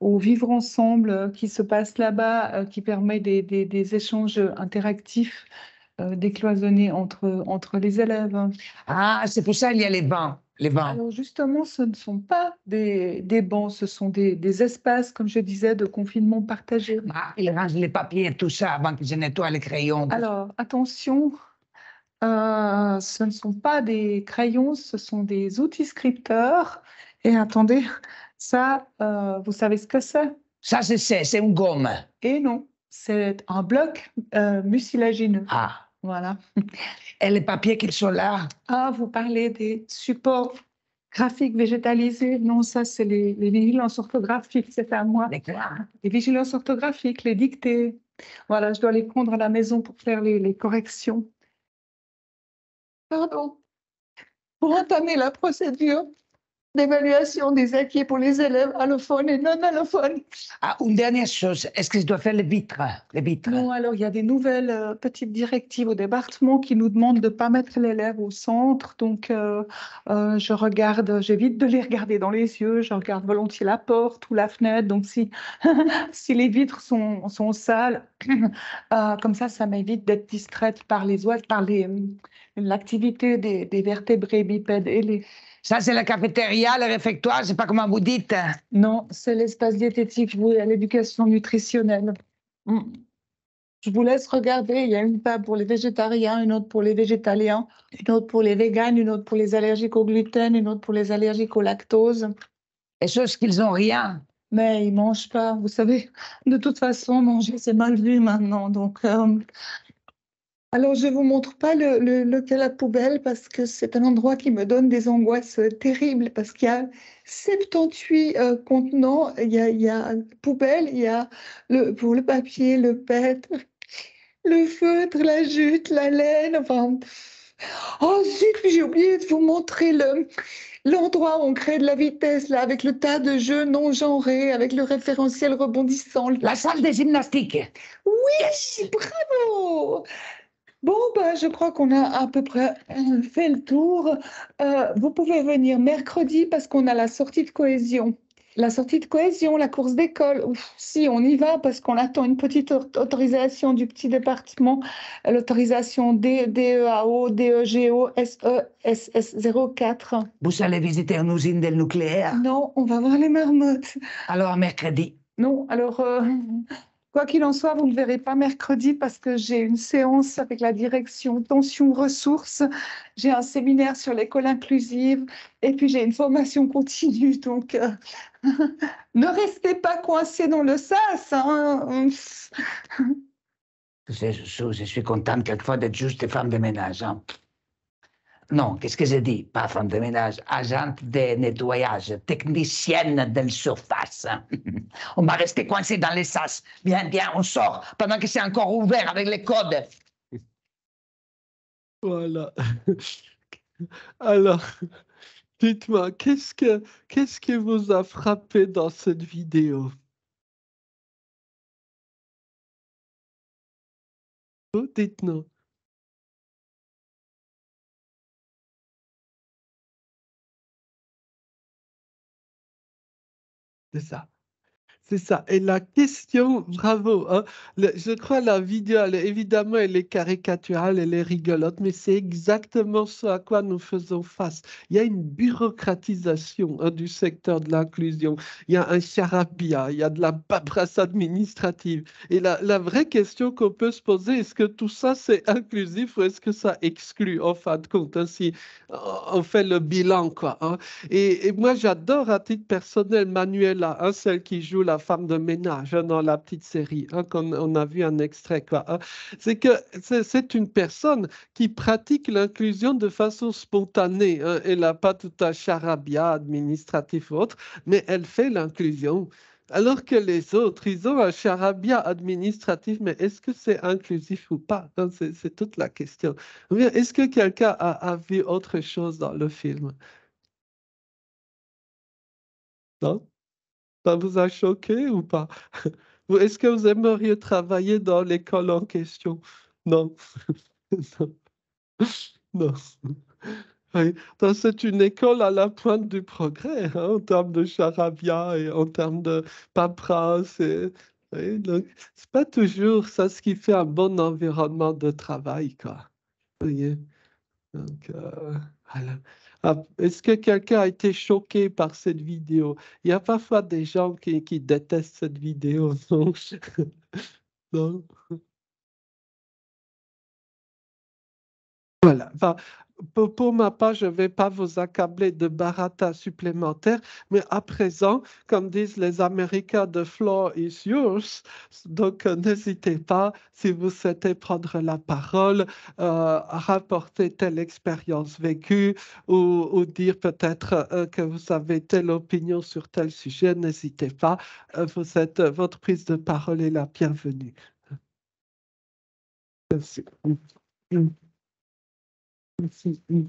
au vivre ensemble euh, qui se passe là-bas, euh, qui permet des, échanges interactifs euh, décloisonnés entre, entre les élèves. Ah, c'est pour ça qu'il y a les bancs Les Alors justement, ce ne sont pas des, bancs, ce sont des, espaces, comme je disais, de confinement partagé. Ah, ils rangent les papiers et tout ça avant que je nettoie les crayons. Alors attention, ce ne sont pas des crayons, ce sont des outils scripteurs. Et attendez, ça, euh, vous savez ce que c'est Ça, c'est c'est une gomme. Et non, c'est un bloc euh, mucilagineux. Ah. Voilà. (laughs) Et les papiers qu'ils sont là Ah, vous parlez des supports graphiques végétalisés. Non, ça, c'est les, les, vigilances orthographiques, c'est à moi. Les vigilances orthographiques, les dictées. Voilà, je dois les prendre à la maison pour faire les corrections. Pardon. Pour entamer la procédure, d'évaluation des acquis pour les élèves allophones et non allophones. Ah, une dernière chose, est-ce je dois faire les vitres, les vitres Non, alors il y a des nouvelles euh, petites directives au département qui nous demandent de ne pas mettre l'élève au centre. Donc, euh, euh, je regarde, j'évite de les regarder dans les yeux, je regarde volontiers la porte ou la fenêtre. Donc, si, (laughs) si les vitres sont, sont sales, (clears throat) comme ça, ça m'évite d'être distraite par les par l'activité des, des vertébrés bipèdes et les ça, c'est la cafétéria, le réfectoire, je sais pas comment vous dites. Non, c'est l'espace diététique à l'éducation nutritionnelle. Mm. Je vous laisse regarder. Il y a une table pour les végétariens, une autre pour les végétaliens, une autre pour les véganes, une autre pour les allergiques au gluten, une autre pour les allergiques au lactose. Et chose qu'ils ont rien. Mais ils mangent pas. Vous savez, de toute façon, manger, c'est mal vu maintenant. Donc, euh, alors, je ne vous montre pas le, le, local à poubelle parce que c'est un endroit qui me donne des angoisses terribles parce qu'il y a 78 euh, contenants. Il y a, il y a poubelle, il y a le, pour le papier, le pêtre, le feutre, la jute, la laine, enfin... Oh j'ai oublié de vous montrer le, l'endroit où on crée de la vitesse, là, avec le tas de jeux non genrés, avec le référentiel rebondissant. La salle des gymnastiques. Oui, bravo Bon, ben, je crois qu'on a à peu près euh, fait le tour. Euh, vous pouvez venir mercredi parce qu'on a la sortie de cohésion. La sortie de cohésion, la course d'école. Si, on y va parce qu'on attend une petite autorisation du petit département, l'autorisation DEAO, DEGO, SESS04. Vous allez visiter une usine del nucléaire Non, on va voir les marmottes. Alors, mercredi. Non, alors euh, Quoi qu'il en soit, vous ne me verrez pas mercredi parce que j'ai une séance avec la direction Tension Ressources, j'ai un séminaire sur l'école inclusive et puis j'ai une formation continue. Donc, euh, (laughs) ne restez pas coincés dans le sas. Hein. je, suis contente quelquefois d'être juste des femmes de ménage. Hein non, qu'est-ce que j'ai dit Pas femme de ménage, agente de nettoyage, technicienne de surface. (laughs) on m'a resté coincé dans les sas. Bien, bien, on sort pendant que c'est encore ouvert avec les codes. (laughs) Voilà. Alors, dites-moi, qu'est-ce que, qu'est-ce qui vous a frappé dans cette vidéo oh, Dites-nous. dessa C'est ça. Et la question, bravo. Hein. je crois la vidéo, évidemment, elle est caricaturale, elle est rigolote, mais c'est exactement ce à quoi nous faisons face. Il y a une bureaucratisation hein, du secteur de l'inclusion. Il y a un charabia, il y a de la paperasse administrative. Et la, vraie question qu'on peut se poser, est-ce que tout ça, c'est inclusif ou est-ce que ça exclut, en fin de compte, hein, si on fait le bilan, quoi. Et, et, moi, j'adore, à titre personnel, Manuela, celle qui joue la femme de ménage hein, dans la petite série, hein, on a vu un extrait. Quoi, hein. C'est que c'est une personne qui pratique l'inclusion de façon spontanée. Hein. Elle n'a pas tout un charabia administratif ou autre, mais elle fait l'inclusion. Alors que les autres, ils ont un charabia administratif, mais est-ce que c'est inclusif ou pas C'est toute la question. Est-ce que quelqu'un a, a, vu autre chose dans le film Non ça vous a choqué ou pas Est-ce que vous aimeriez travailler dans l'école en question Non. (laughs) non. non. C'est une école à la pointe du progrès hein, en termes de charabia et en termes de paperasse. Et... n'est donc, c'est pas toujours ça ce qui fait un bon environnement de travail, quoi. voyez? Donc, euh, voilà. Ah, est-ce que quelqu'un a été choqué par cette vidéo Il y a parfois des gens qui, détestent cette vidéo, (laughs) non, Voilà pour, ma part, je ne vais pas vous accabler de baratas supplémentaires, mais à présent, comme disent les Américains, the floor is yours. Donc, euh, n'hésitez pas, si vous souhaitez prendre la parole, euh, rapporter telle expérience vécue ou, dire peut-être euh, que vous avez telle opinion sur tel sujet, n'hésitez pas. votre prise de parole est la bienvenue. Merci. Mm.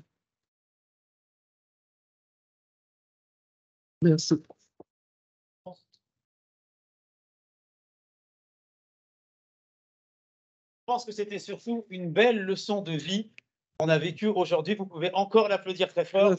Merci. Je pense que c'était surtout une belle leçon de vie qu'on a vécue aujourd'hui. Vous pouvez encore l'applaudir très fort.